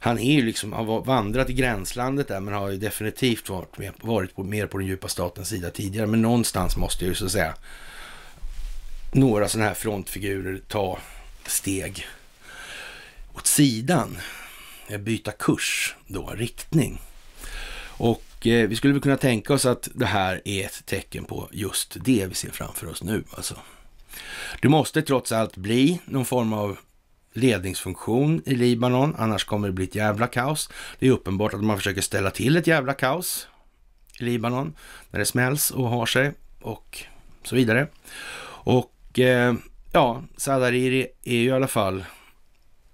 han är ju liksom, har vandrat i gränslandet där men har ju definitivt varit, med, varit på, mer på den djupa statens sida tidigare. Men någonstans måste ju så att säga några sådana här frontfigurer ta steg åt sidan, eh, byta kurs då, riktning. Och eh, vi skulle kunna tänka oss att det här är ett tecken på just det vi ser framför oss nu. Alltså. Det måste trots allt bli någon form av ledningsfunktion i Libanon, annars kommer det bli ett jävla kaos. Det är uppenbart att man försöker ställa till ett jävla kaos i Libanon när det smälls och har sig och så vidare. Och eh, ja, Sadariri är ju i alla fall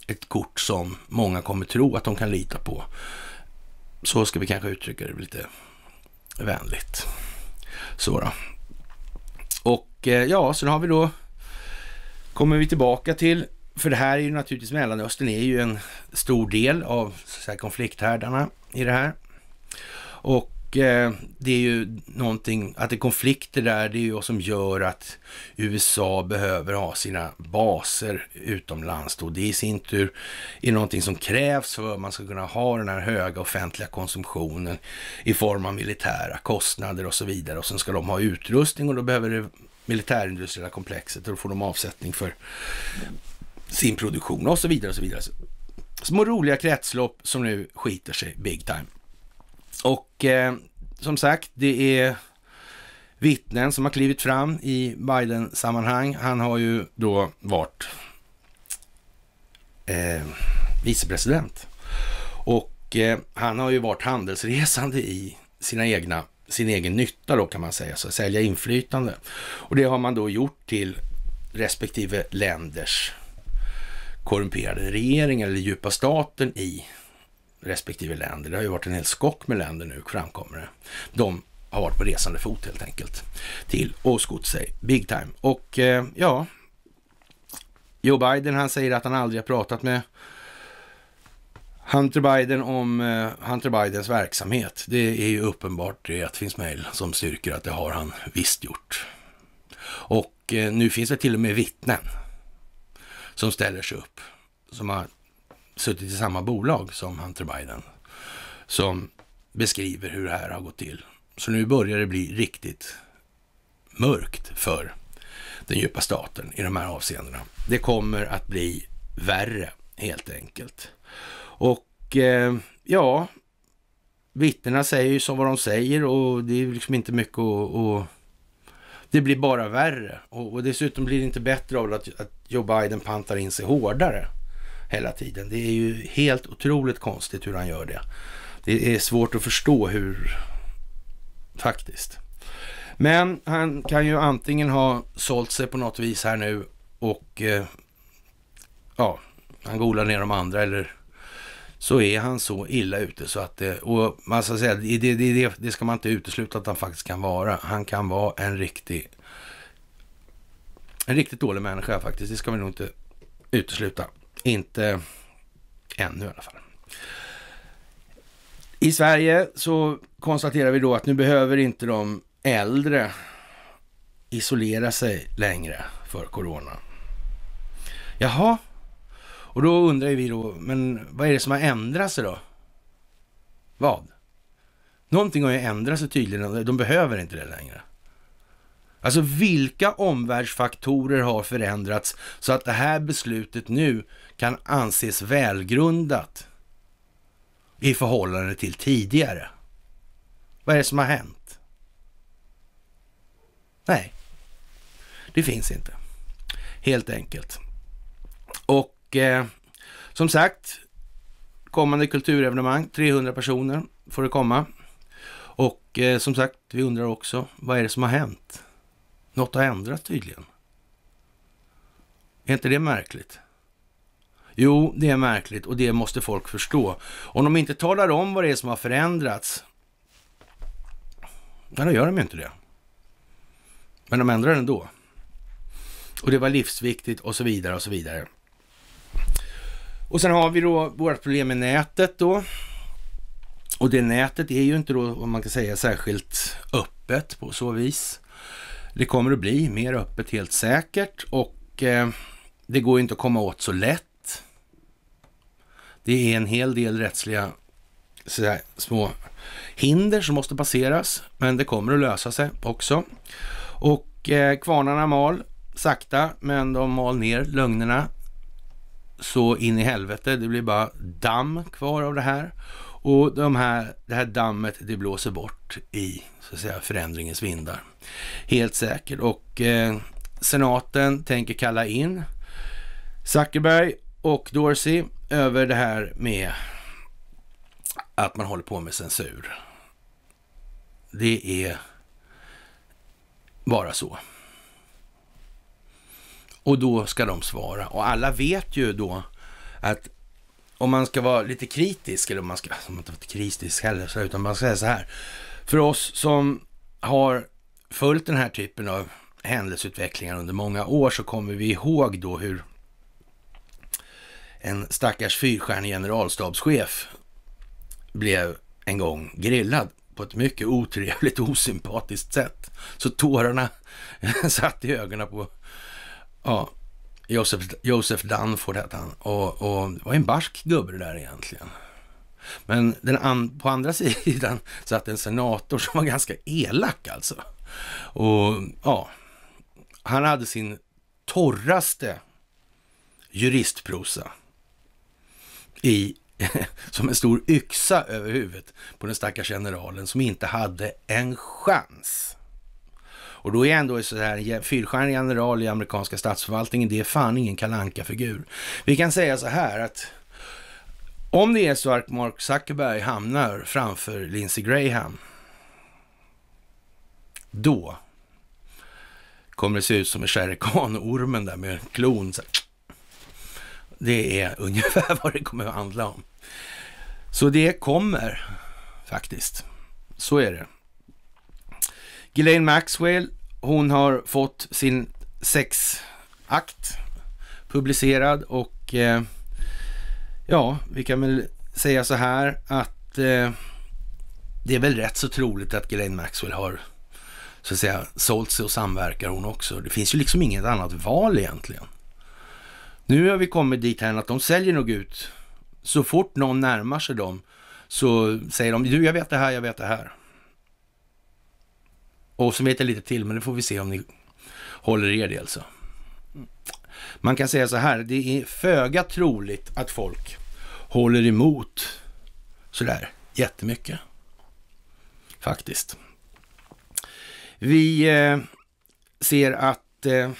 ett kort som många kommer tro att de kan lita på. Så ska vi kanske uttrycka det lite vänligt. Eh, så då. Och ja, så har vi då, kommer vi tillbaka till, för det här är ju naturligtvis Mellanöstern är ju en stor del av så konflikthärdarna i det här. Och Eh, det är ju någonting, att det är konflikter där, det är ju vad som gör att USA behöver ha sina baser utomlands då. Det i sin tur är någonting som krävs för att man ska kunna ha den här höga offentliga konsumtionen i form av militära kostnader och så vidare. Och sen ska de ha utrustning och då behöver det militärindustriella komplexet och då får de avsättning för sin produktion och så vidare och så vidare. Små roliga kretslopp som nu skiter sig big time. Och eh, som sagt, det är vittnen som har klivit fram i Biden-sammanhang. Han har ju då varit eh, vicepresident och eh, han har ju varit handelsresande i sina egna, sin egen nytta då kan man säga, så sälja inflytande. Och det har man då gjort till respektive länders korrumperade regering eller djupa staten i respektive länder. Det har ju varit en hel skock med länder nu, framkommer det. De har varit på resande fot helt enkelt till och skott sig big time. Och eh, ja, Joe Biden han säger att han aldrig har pratat med Hunter Biden om eh, Hunter Bidens verksamhet. Det är ju uppenbart det att det finns mejl som styrker att det har han visst gjort. Och eh, nu finns det till och med vittnen som ställer sig upp som har suttit i samma bolag som Hunter Biden, som beskriver hur det här har gått till. Så nu börjar det bli riktigt mörkt för den djupa staten i de här avseendena. Det kommer att bli värre helt enkelt. Och eh, ja, vittnena säger ju som vad de säger och det är liksom inte mycket att... Och, det blir bara värre och, och dessutom blir det inte bättre av att, att Joe Biden pantar in sig hårdare hela tiden. Det är ju helt otroligt konstigt hur han gör det. Det är svårt att förstå hur, faktiskt. Men han kan ju antingen ha sålt sig på något vis här nu och eh, ja, han golar ner de andra eller så är han så illa ute så att det, eh, och man ska säga, det, det, det, det ska man inte utesluta att han faktiskt kan vara. Han kan vara en riktig, en riktigt dålig människa faktiskt. Det ska man nog inte utesluta. Inte ännu i alla fall. I Sverige så konstaterar vi då att nu behöver inte de äldre isolera sig längre för corona. Jaha, och då undrar vi då, men vad är det som har ändrat sig då? Vad? Någonting har ju ändrat sig tydligen, de behöver inte det längre. Alltså vilka omvärldsfaktorer har förändrats så att det här beslutet nu kan anses välgrundat i förhållande till tidigare? Vad är det som har hänt? Nej, det finns inte. Helt enkelt. Och eh, som sagt, kommande kulturevenemang, 300 personer får det komma. Och eh, som sagt, vi undrar också, vad är det som har hänt? Något har ändrats tydligen. Är inte det märkligt? Jo, det är märkligt och det måste folk förstå. Om de inte talar om vad det är som har förändrats, ja, då gör de ju inte det. Men de ändrar ändå. Och det var livsviktigt och så vidare och så vidare. Och sen har vi då vårt problem med nätet då. Och det nätet är ju inte då, om man kan säga, särskilt öppet på så vis. Det kommer att bli mer öppet helt säkert och eh, det går inte att komma åt så lätt. Det är en hel del rättsliga där, små hinder som måste passeras, men det kommer att lösa sig också. Och eh, kvarnarna mal sakta, men de mal ner lögnerna så in i helvete. Det blir bara damm kvar av det här. Och de här, det här dammet det blåser bort i så att säga, förändringens vindar. Helt säkert. Och eh, senaten tänker kalla in Zuckerberg och Dorsey över det här med att man håller på med censur. Det är bara så. Och då ska de svara. Och alla vet ju då att om man ska vara lite kritisk, eller om man ska, alltså, man inte vara kritisk heller, utan man ska säga så här. För oss som har följt den här typen av händelseutvecklingar under många år så kommer vi ihåg då hur en stackars fyrstjärnig generalstabschef blev en gång grillad på ett mycket otrevligt och [laughs] osympatiskt sätt. Så tårarna [laughs] satt i ögonen på ja, Josef, Josef Danford hette han. Och, och var en barsk gubbe det där egentligen. Men den an, på andra [laughs] sidan satt en senator som var ganska elak alltså. Och ja, han hade sin torraste juristprosa i, [laughs] som en stor yxa över huvudet på den stackars generalen som inte hade en chans. Och då är ändå en sån här fyrstjärnig general i amerikanska statsförvaltningen, det är fan ingen kalanka figur Vi kan säga så här att om det är så att Mark Zuckerberg hamnar framför Lindsey Graham, då kommer det se ut som en Shere ormen där med klon. Det är [laughs] ungefär vad det kommer att handla om. Så det kommer faktiskt. Så är det. Ghislaine Maxwell hon har fått sin sexakt publicerad och eh, ja, vi kan väl säga så här att eh, det är väl rätt så troligt att Ghislaine Maxwell har så att säga sålt sig och samverkar hon också. Det finns ju liksom inget annat val egentligen. Nu har vi kommit dit här att de säljer nog ut. Så fort någon närmar sig dem så säger de, du jag vet det här, jag vet det här. Och så vet jag lite till, men det får vi se om ni håller er det alltså. Man kan säga så här, det är föga troligt att folk håller emot sådär jättemycket. Faktiskt. Vi eh, ser att eh,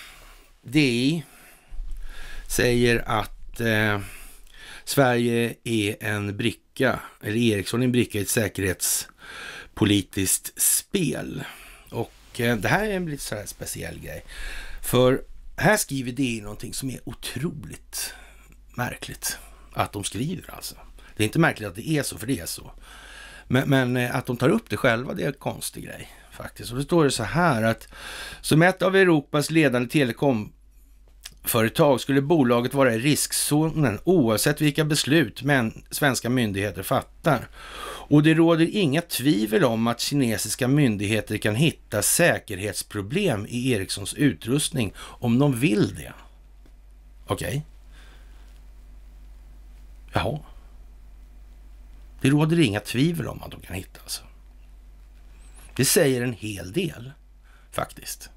DI säger att eh, Sverige är en bricka, eller Ericsson är en bricka i ett säkerhetspolitiskt spel. Eh, det här är en lite sådär speciell grej. För här skriver DI någonting som är otroligt märkligt. Att de skriver alltså. Det är inte märkligt att det är så, för det är så. Men, men, eh, att de tar upp det själva, det är en konstig grej faktiskt. Och då står det så här att som ett av Europas ledande telekom finansföretag skulle bolaget vara i riskzonen oavsett vilka beslut men svenska myndigheter fattar. Och det råder inga tvivel om att kinesiska myndigheter kan hitta säkerhetsproblem i Ericssons utrustning om de vill det. Okej. Okay. Jaha. Det råder inga tvivel om att de kan hitta alltså. Det säger en hel del faktiskt.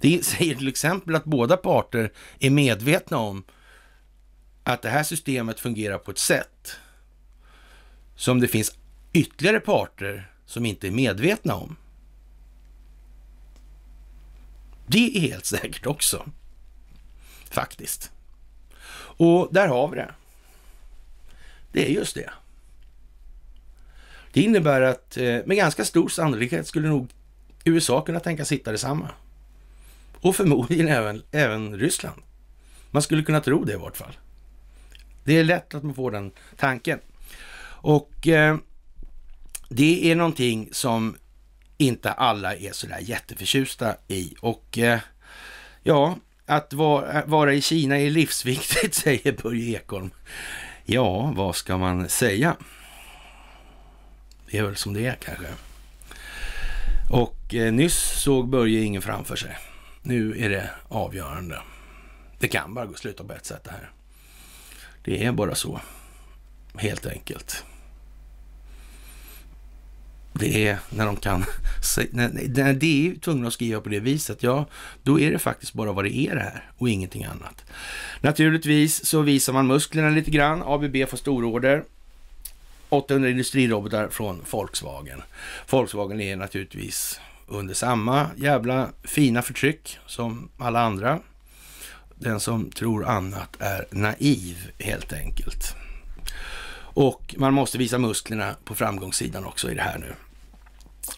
Det säger till exempel att båda parter är medvetna om att det här systemet fungerar på ett sätt som det finns ytterligare parter som inte är medvetna om. Det är helt säkert också, faktiskt. Och där har vi det. Det är just det. Det innebär att eh, med ganska stor sannolikhet skulle nog USA kunna tänka sitta detsamma. Och förmodligen även, även Ryssland. Man skulle kunna tro det i vart fall. Det är lätt att man får den tanken. Och eh, det är någonting som inte alla är sådär jätteförtjusta i. Och eh, ja, att vara, vara, i Kina är livsviktigt, [laughs] säger Börje Ekholm. Ja, vad ska man säga? Det är väl som det är kanske. Och eh, nyss såg Börje ingen framför sig. Nu är det avgörande. Det kan bara gå sluta på ett sätt det här. Det är bara så. Helt enkelt. Det är när de kan... [laughs] När DI är tvungna att skriva på det viset, ja, då är det faktiskt bara vad det är det här och ingenting annat. Naturligtvis så visar man musklerna lite grann. ABB får stororder. 800 industrirobotar från Volkswagen. Volkswagen är naturligtvis under samma jävla fina förtryck som alla andra. Den som tror annat är naiv helt enkelt. Och man måste visa musklerna på framgångssidan också i det här nu.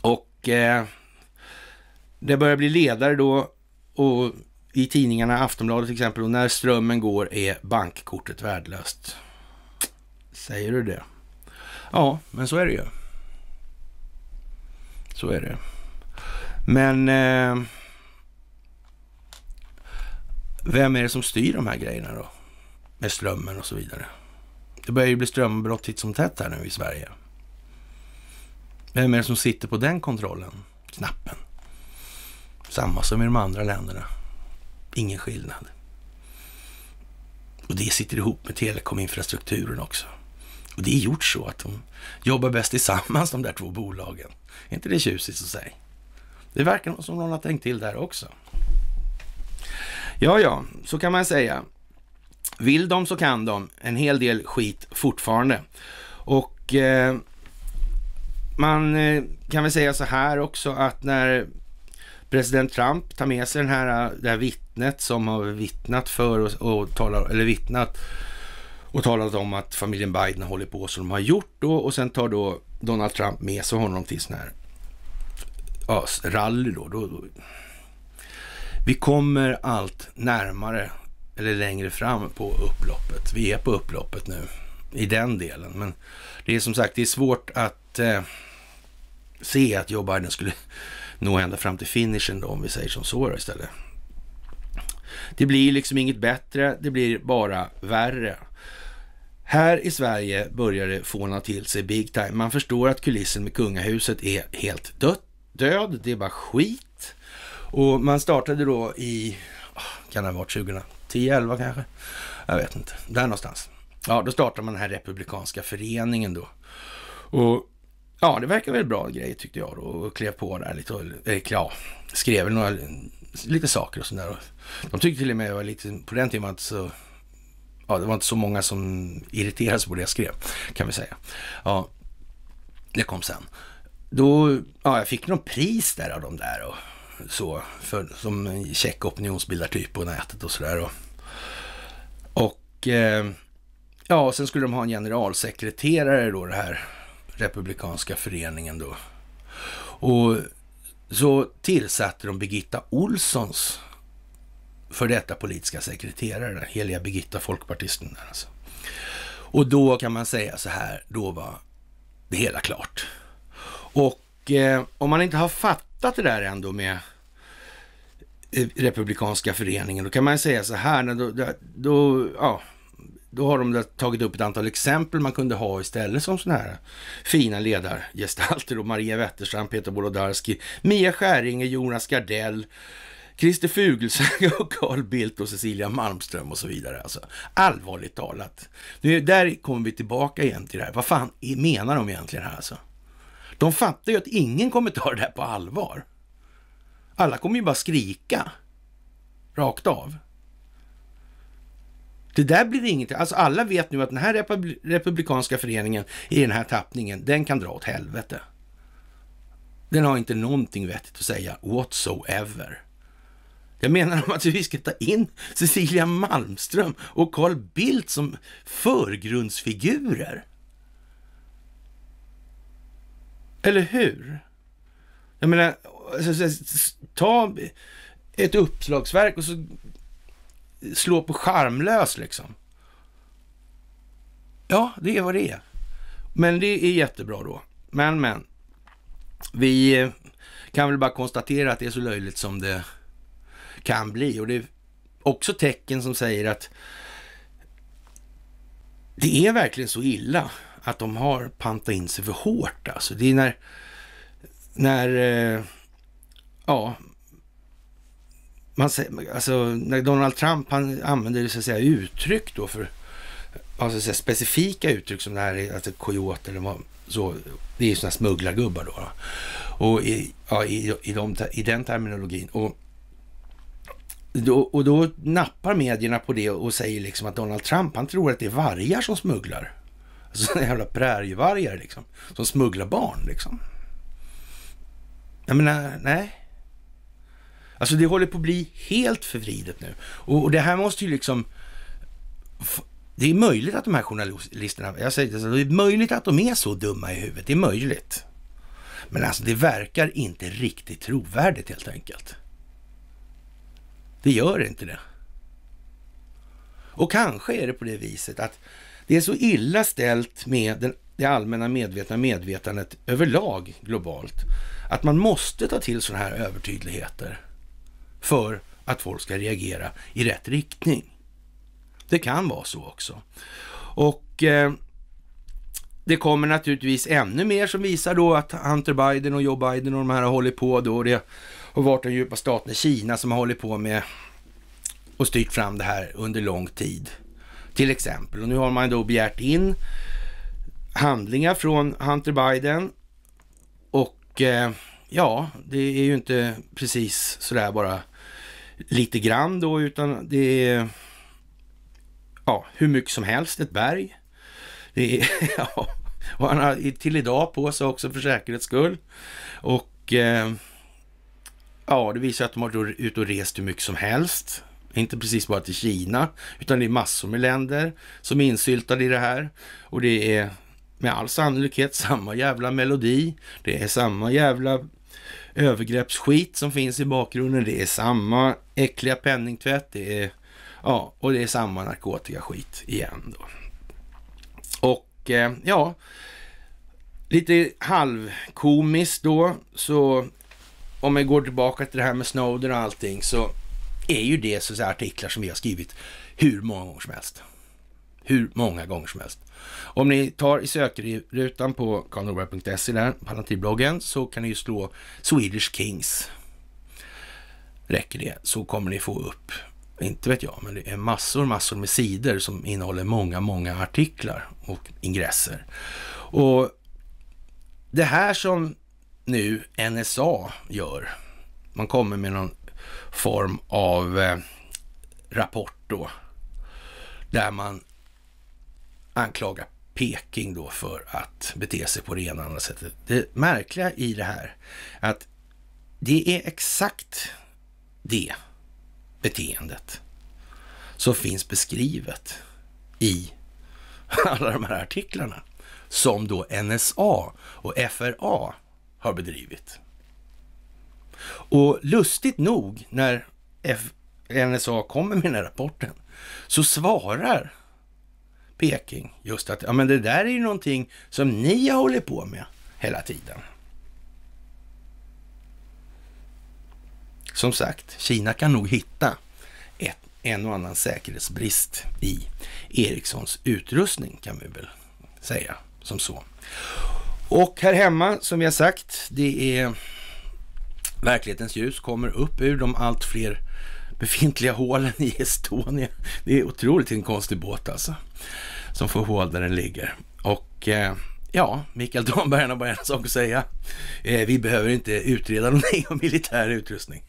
Och eh, det börjar bli ledare då och i tidningarna Aftonbladet till exempel och när strömmen går är bankkortet värdelöst. Säger du det? Ja, men så är det ju. Så är det. Men eh, vem är det som styr de här grejerna då? Med strömmen och så vidare. Det börjar ju bli strömbrott titt som tätt här nu i Sverige. Vem är det som sitter på den kontrollen? Knappen. Samma som i de andra länderna. Ingen skillnad. Och det sitter ihop med telekominfrastrukturen också. Och det är gjort så att de jobbar bäst tillsammans de där två bolagen. Är inte det tjusigt att säga? Det verkar som någon har tänkt till där också. Ja, ja, så kan man säga. Vill de så kan de. En hel del skit fortfarande. Och eh, man eh, kan väl säga så här också att när president Trump tar med sig den här, eh, det här vittnet som har vittnat för och, och talar, eller vittnat och talat om att familjen Biden håller på som de har gjort då och sen tar då Donald Trump med sig honom till sån här ja, rally då, då, då. Vi kommer allt närmare eller längre fram på upploppet. Vi är på upploppet nu i den delen. Men det är som sagt, det är svårt att eh, se att Joe Biden skulle [laughs] nå ända fram till finishen då, om vi säger som så istället. Det blir liksom inget bättre, det blir bara värre. Här i Sverige börjar det fåna till sig big time. Man förstår att kulissen med kungahuset är helt dött död, det är bara skit. Och man startade då i, ah, kan det ha varit 2010, 11 kanske? Jag vet inte, där någonstans. Ja, då startade man den här republikanska föreningen då. Och ja, det verkar väl bra grej tyckte jag då och klev på där lite och äh, ja, skrev några, lite saker och sådär. De tyckte till och med, var lite, på den tiden var inte så, ja, det var inte så många som irriterade sig på det jag skrev, kan vi säga. Ja, det kom sen då, ja, jag fick någon pris där av de där och så, för, som en check opinionsbildartyp på nätet och sådär. Och, och eh, ja, sen skulle de ha en generalsekreterare då, den här republikanska föreningen då. Och så tillsatte de Birgitta Olssons för detta politiska sekreterare, den heliga Birgitta, folkpartisten där alltså. Och då kan man säga så här, då var det hela klart. Och eh, om man inte har fattat det där ändå med eh, Republikanska föreningen, då kan man säga så här, när då, då, ja, då har de tagit upp ett antal exempel man kunde ha istället som sådana här fina ledargestalter. [laughs] Och Maria Wetterstrand, Peter Wolodarski, Mia Skäringe, Jonas Gardell, Christer Fuglesang [laughs] och Carl Bildt och Cecilia Malmström och så vidare. Alltså, allvarligt talat. Nu, där kommer vi tillbaka igen till det här. Vad fan menar de egentligen här alltså? De fattar ju att ingen kommer ta det här på allvar. Alla kommer ju bara skrika rakt av. Det där blir ingenting. Alltså alla vet nu att den här republikanska föreningen i den här tappningen, den kan dra åt helvete. Den har inte någonting vettigt att säga whatsoever. Jag menar att vi ska ta in Cecilia Malmström och Carl Bildt som förgrundsfigurer Eller hur? Jag menar, alltså, ta ett uppslagsverk och så slå på charmlös liksom. Ja, det är vad det är. Men det är jättebra då. Men, men. Vi eh, kan väl bara konstatera att det är så löjligt som det kan bli. Och det är också tecken som säger att det är verkligen så illa att de har pantat in sig för hårt. Alltså. Det är när, när eh, ja, man säger, alltså, när Donald Trump han använder så att säga, uttryck då för alltså, säga, specifika uttryck som det här alltså, coyote eller vad, så, det är ju sådana smugglargubbar då. då. Och i, ja, i, i, de, i den terminologin. Och då, och då nappar medierna på det och säger liksom att Donald Trump, han tror att det är vargar som smugglar. [laughs] sådana jävla prärievargar liksom. Som smugglar barn liksom. Jag menar, eh, nej. Alltså det håller på att bli helt förvridet nu. Och, och det här måste ju liksom... Det är möjligt att de här journalisterna, jag säger det, så, det är möjligt att de är så dumma i huvudet. Det är möjligt. Men alltså det verkar inte riktigt trovärdigt helt enkelt. Det gör inte det. Och kanske är det på det viset att det är så illa ställt med den, det allmänna medvetna medvetandet överlag globalt att man måste ta till sådana här övertydligheter för att folk ska reagera i rätt riktning. Det kan vara så också. Och eh, det kommer naturligtvis ännu mer som visar då att Hunter Biden och Joe Biden och de här har hållit på då. Det har varit den djupa staten Kina som har hållit på med och styrt fram det här under lång tid. Till exempel. Och nu har man då begärt in handlingar från Hunter Biden. Och eh, ja, det är ju inte precis sådär bara lite grann då, utan det är ja, hur mycket som helst, ett berg. Det är, [laughs] ja, och han har till idag på sig också för säkerhets skull. Och eh, ja, det visar att de har varit ute och rest hur mycket som helst. Inte precis bara till Kina, utan det är massor med länder som är insyltade i det här. Och det är med all sannolikhet samma jävla melodi. Det är samma jävla övergreppsskit som finns i bakgrunden. Det är samma äckliga penningtvätt. Det är, ja, och det är samma narkotikaskit igen då. Och eh, ja, lite halvkomiskt då, så om vi går tillbaka till det här med Snowden och allting så är ju det så att säga artiklar som vi har skrivit hur många gånger som helst. Hur många gånger som helst. Om ni tar i sökrutan på karlnorberg.se där, Palantirbloggen, så kan ni ju slå Swedish Kings. Räcker det så kommer ni få upp, inte vet jag, men det är massor, massor med sidor som innehåller många, många artiklar och ingresser. Och det här som nu NSA gör, man kommer med någon form av eh, rapport då, där man anklagar Peking då för att bete sig på det ena eller andra sättet. Det märkliga i det här, är att det är exakt det beteendet som finns beskrivet i alla de här artiklarna som då NSA och FRA har bedrivit. Och lustigt nog, när F NSA kommer med den här rapporten, så svarar Peking just att ja, men det där är ju någonting som ni har hållit på med hela tiden. Som sagt, Kina kan nog hitta ett, en och annan säkerhetsbrist i Ericssons utrustning kan vi väl säga som så. Och här hemma, som vi har sagt, det är Verklighetens ljus kommer upp ur de allt fler befintliga hålen i Estonia. Det är otroligt en konstig båt alltså, som får hål där den ligger. Och eh, ja, Mikael Damberg har bara en sak att säga. Eh, vi behöver inte utreda någonting [laughs] om militär utrustning.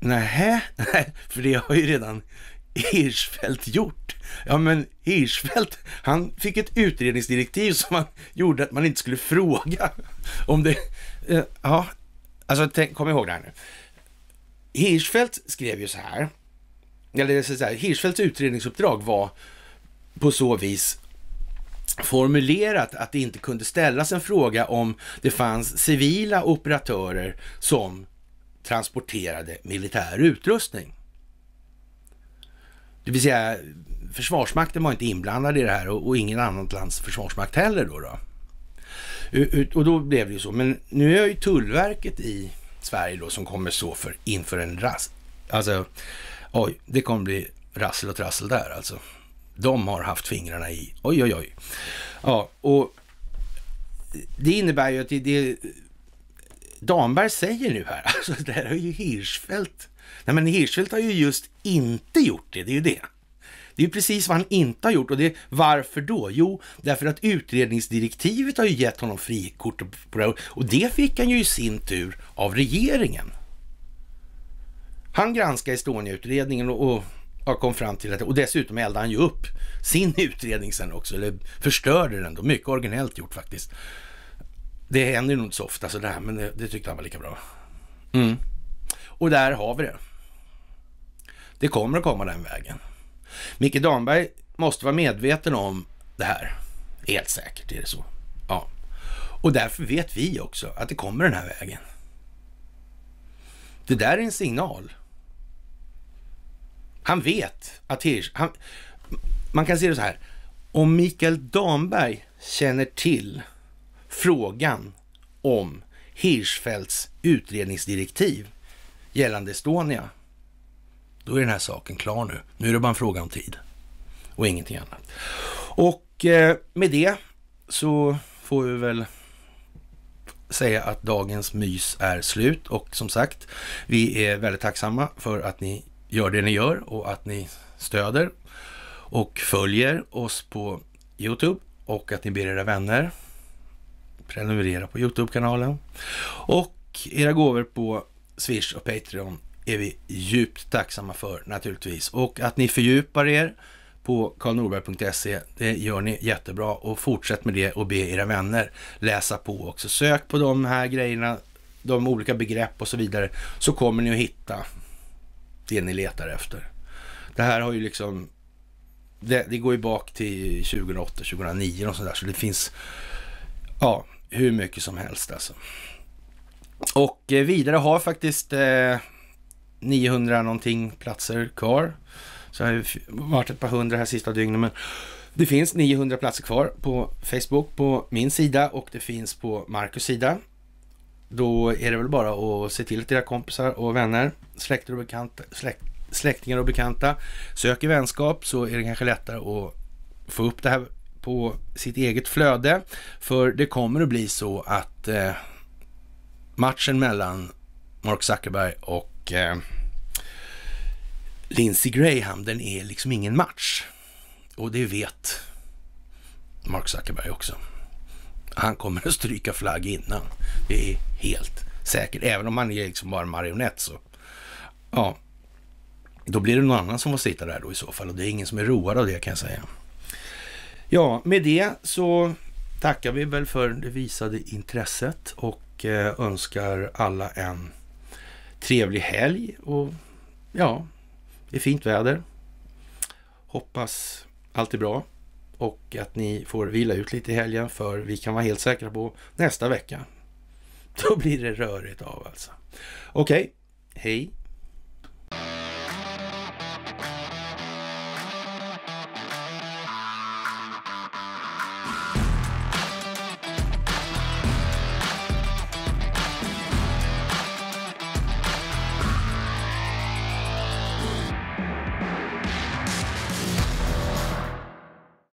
Nähä, nej, för det har ju redan Hirschfeldt gjort? Ja, men Hirschfeldt, han fick ett utredningsdirektiv som han gjorde att man inte skulle fråga om det. Eh, ja, Alltså, tänk, kom ihåg det här nu. Hirschfeldt skrev ju så här, eller så här, Hirschfeldts utredningsuppdrag var på så vis formulerat att det inte kunde ställas en fråga om det fanns civila operatörer som transporterade militär utrustning. Det vill säga, Försvarsmakten var inte inblandad i det här och, och ingen annat lands försvarsmakt heller då. då. Och då blev det ju så. Men nu är ju Tullverket i Sverige då som kommer stå för inför en rast. Alltså, oj, det kommer bli rassel och trassel där alltså. De har haft fingrarna i, oj, oj, oj. Ja, och det innebär ju att det, det Damberg säger nu här, [laughs] alltså det här har ju Hirschfeldt Nej men Hirschfeldt har ju just inte gjort det, det är ju det. Det är ju precis vad han inte har gjort och det, varför då? Jo, därför att utredningsdirektivet har ju gett honom frikort på det och det fick han ju i sin tur av regeringen. Han granskade Estonia-utredningen och, och jag kom fram till att... Och dessutom eldade han ju upp sin utredning sen också, eller förstörde den då. Mycket originellt gjort faktiskt. Det händer nog inte så ofta sådär, men det, det tyckte han var lika bra. Mm. Och där har vi det. Det kommer att komma den vägen. Micke Damberg måste vara medveten om det här. Helt säkert är det så. Ja. Och därför vet vi också att det kommer den här vägen. Det där är en signal. Han vet att Hirsch... Han, man kan se det så här. Om Mikael Damberg känner till frågan om Hirschfeldts utredningsdirektiv gällande Estonia då är den här saken klar nu. Nu är det bara en fråga om tid och ingenting annat. Och eh, med det så får vi väl säga att dagens mys är slut och som sagt, vi är väldigt tacksamma för att ni gör det ni gör och att ni stöder och följer oss på Youtube och att ni ber era vänner prenumerera på Youtube-kanalen och era gåvor på Swish och Patreon är vi djupt tacksamma för naturligtvis. Och att ni fördjupar er på karlnorberg.se, det gör ni jättebra. Och fortsätt med det och be era vänner läsa på också. Sök på de här grejerna, de olika begrepp och så vidare, så kommer ni att hitta det ni letar efter. Det här har ju liksom, det, det går ju bak till 2008, 2009 och sådär, så det finns, ja, hur mycket som helst alltså. Och eh, vidare har faktiskt eh, 900 någonting platser kvar. Så har det varit ett par hundra här sista dygnet. Men det finns 900 platser kvar på Facebook på min sida och det finns på Marcus sida. Då är det väl bara att se till att era kompisar och vänner, släkter och bekanta, släkt, släktingar och bekanta söker vänskap så är det kanske lättare att få upp det här på sitt eget flöde. För det kommer att bli så att eh, matchen mellan Mark Zuckerberg och eh, Lindsey Graham, den är liksom ingen match. Och det vet Mark Zuckerberg också. Han kommer att stryka flagg innan. Det är helt säkert. Även om han är liksom bara marionett så, ja, då blir det någon annan som får sitta där då i så fall. Och det är ingen som är road av det kan jag säga. Ja, med det så tackar vi väl för det visade intresset och eh, önskar alla en trevlig helg och ja, det är fint väder. Hoppas allt är bra och att ni får vila ut lite i helgen för vi kan vara helt säkra på nästa vecka. [laughs] Då blir det rörigt av alltså. Okej, okay. hej!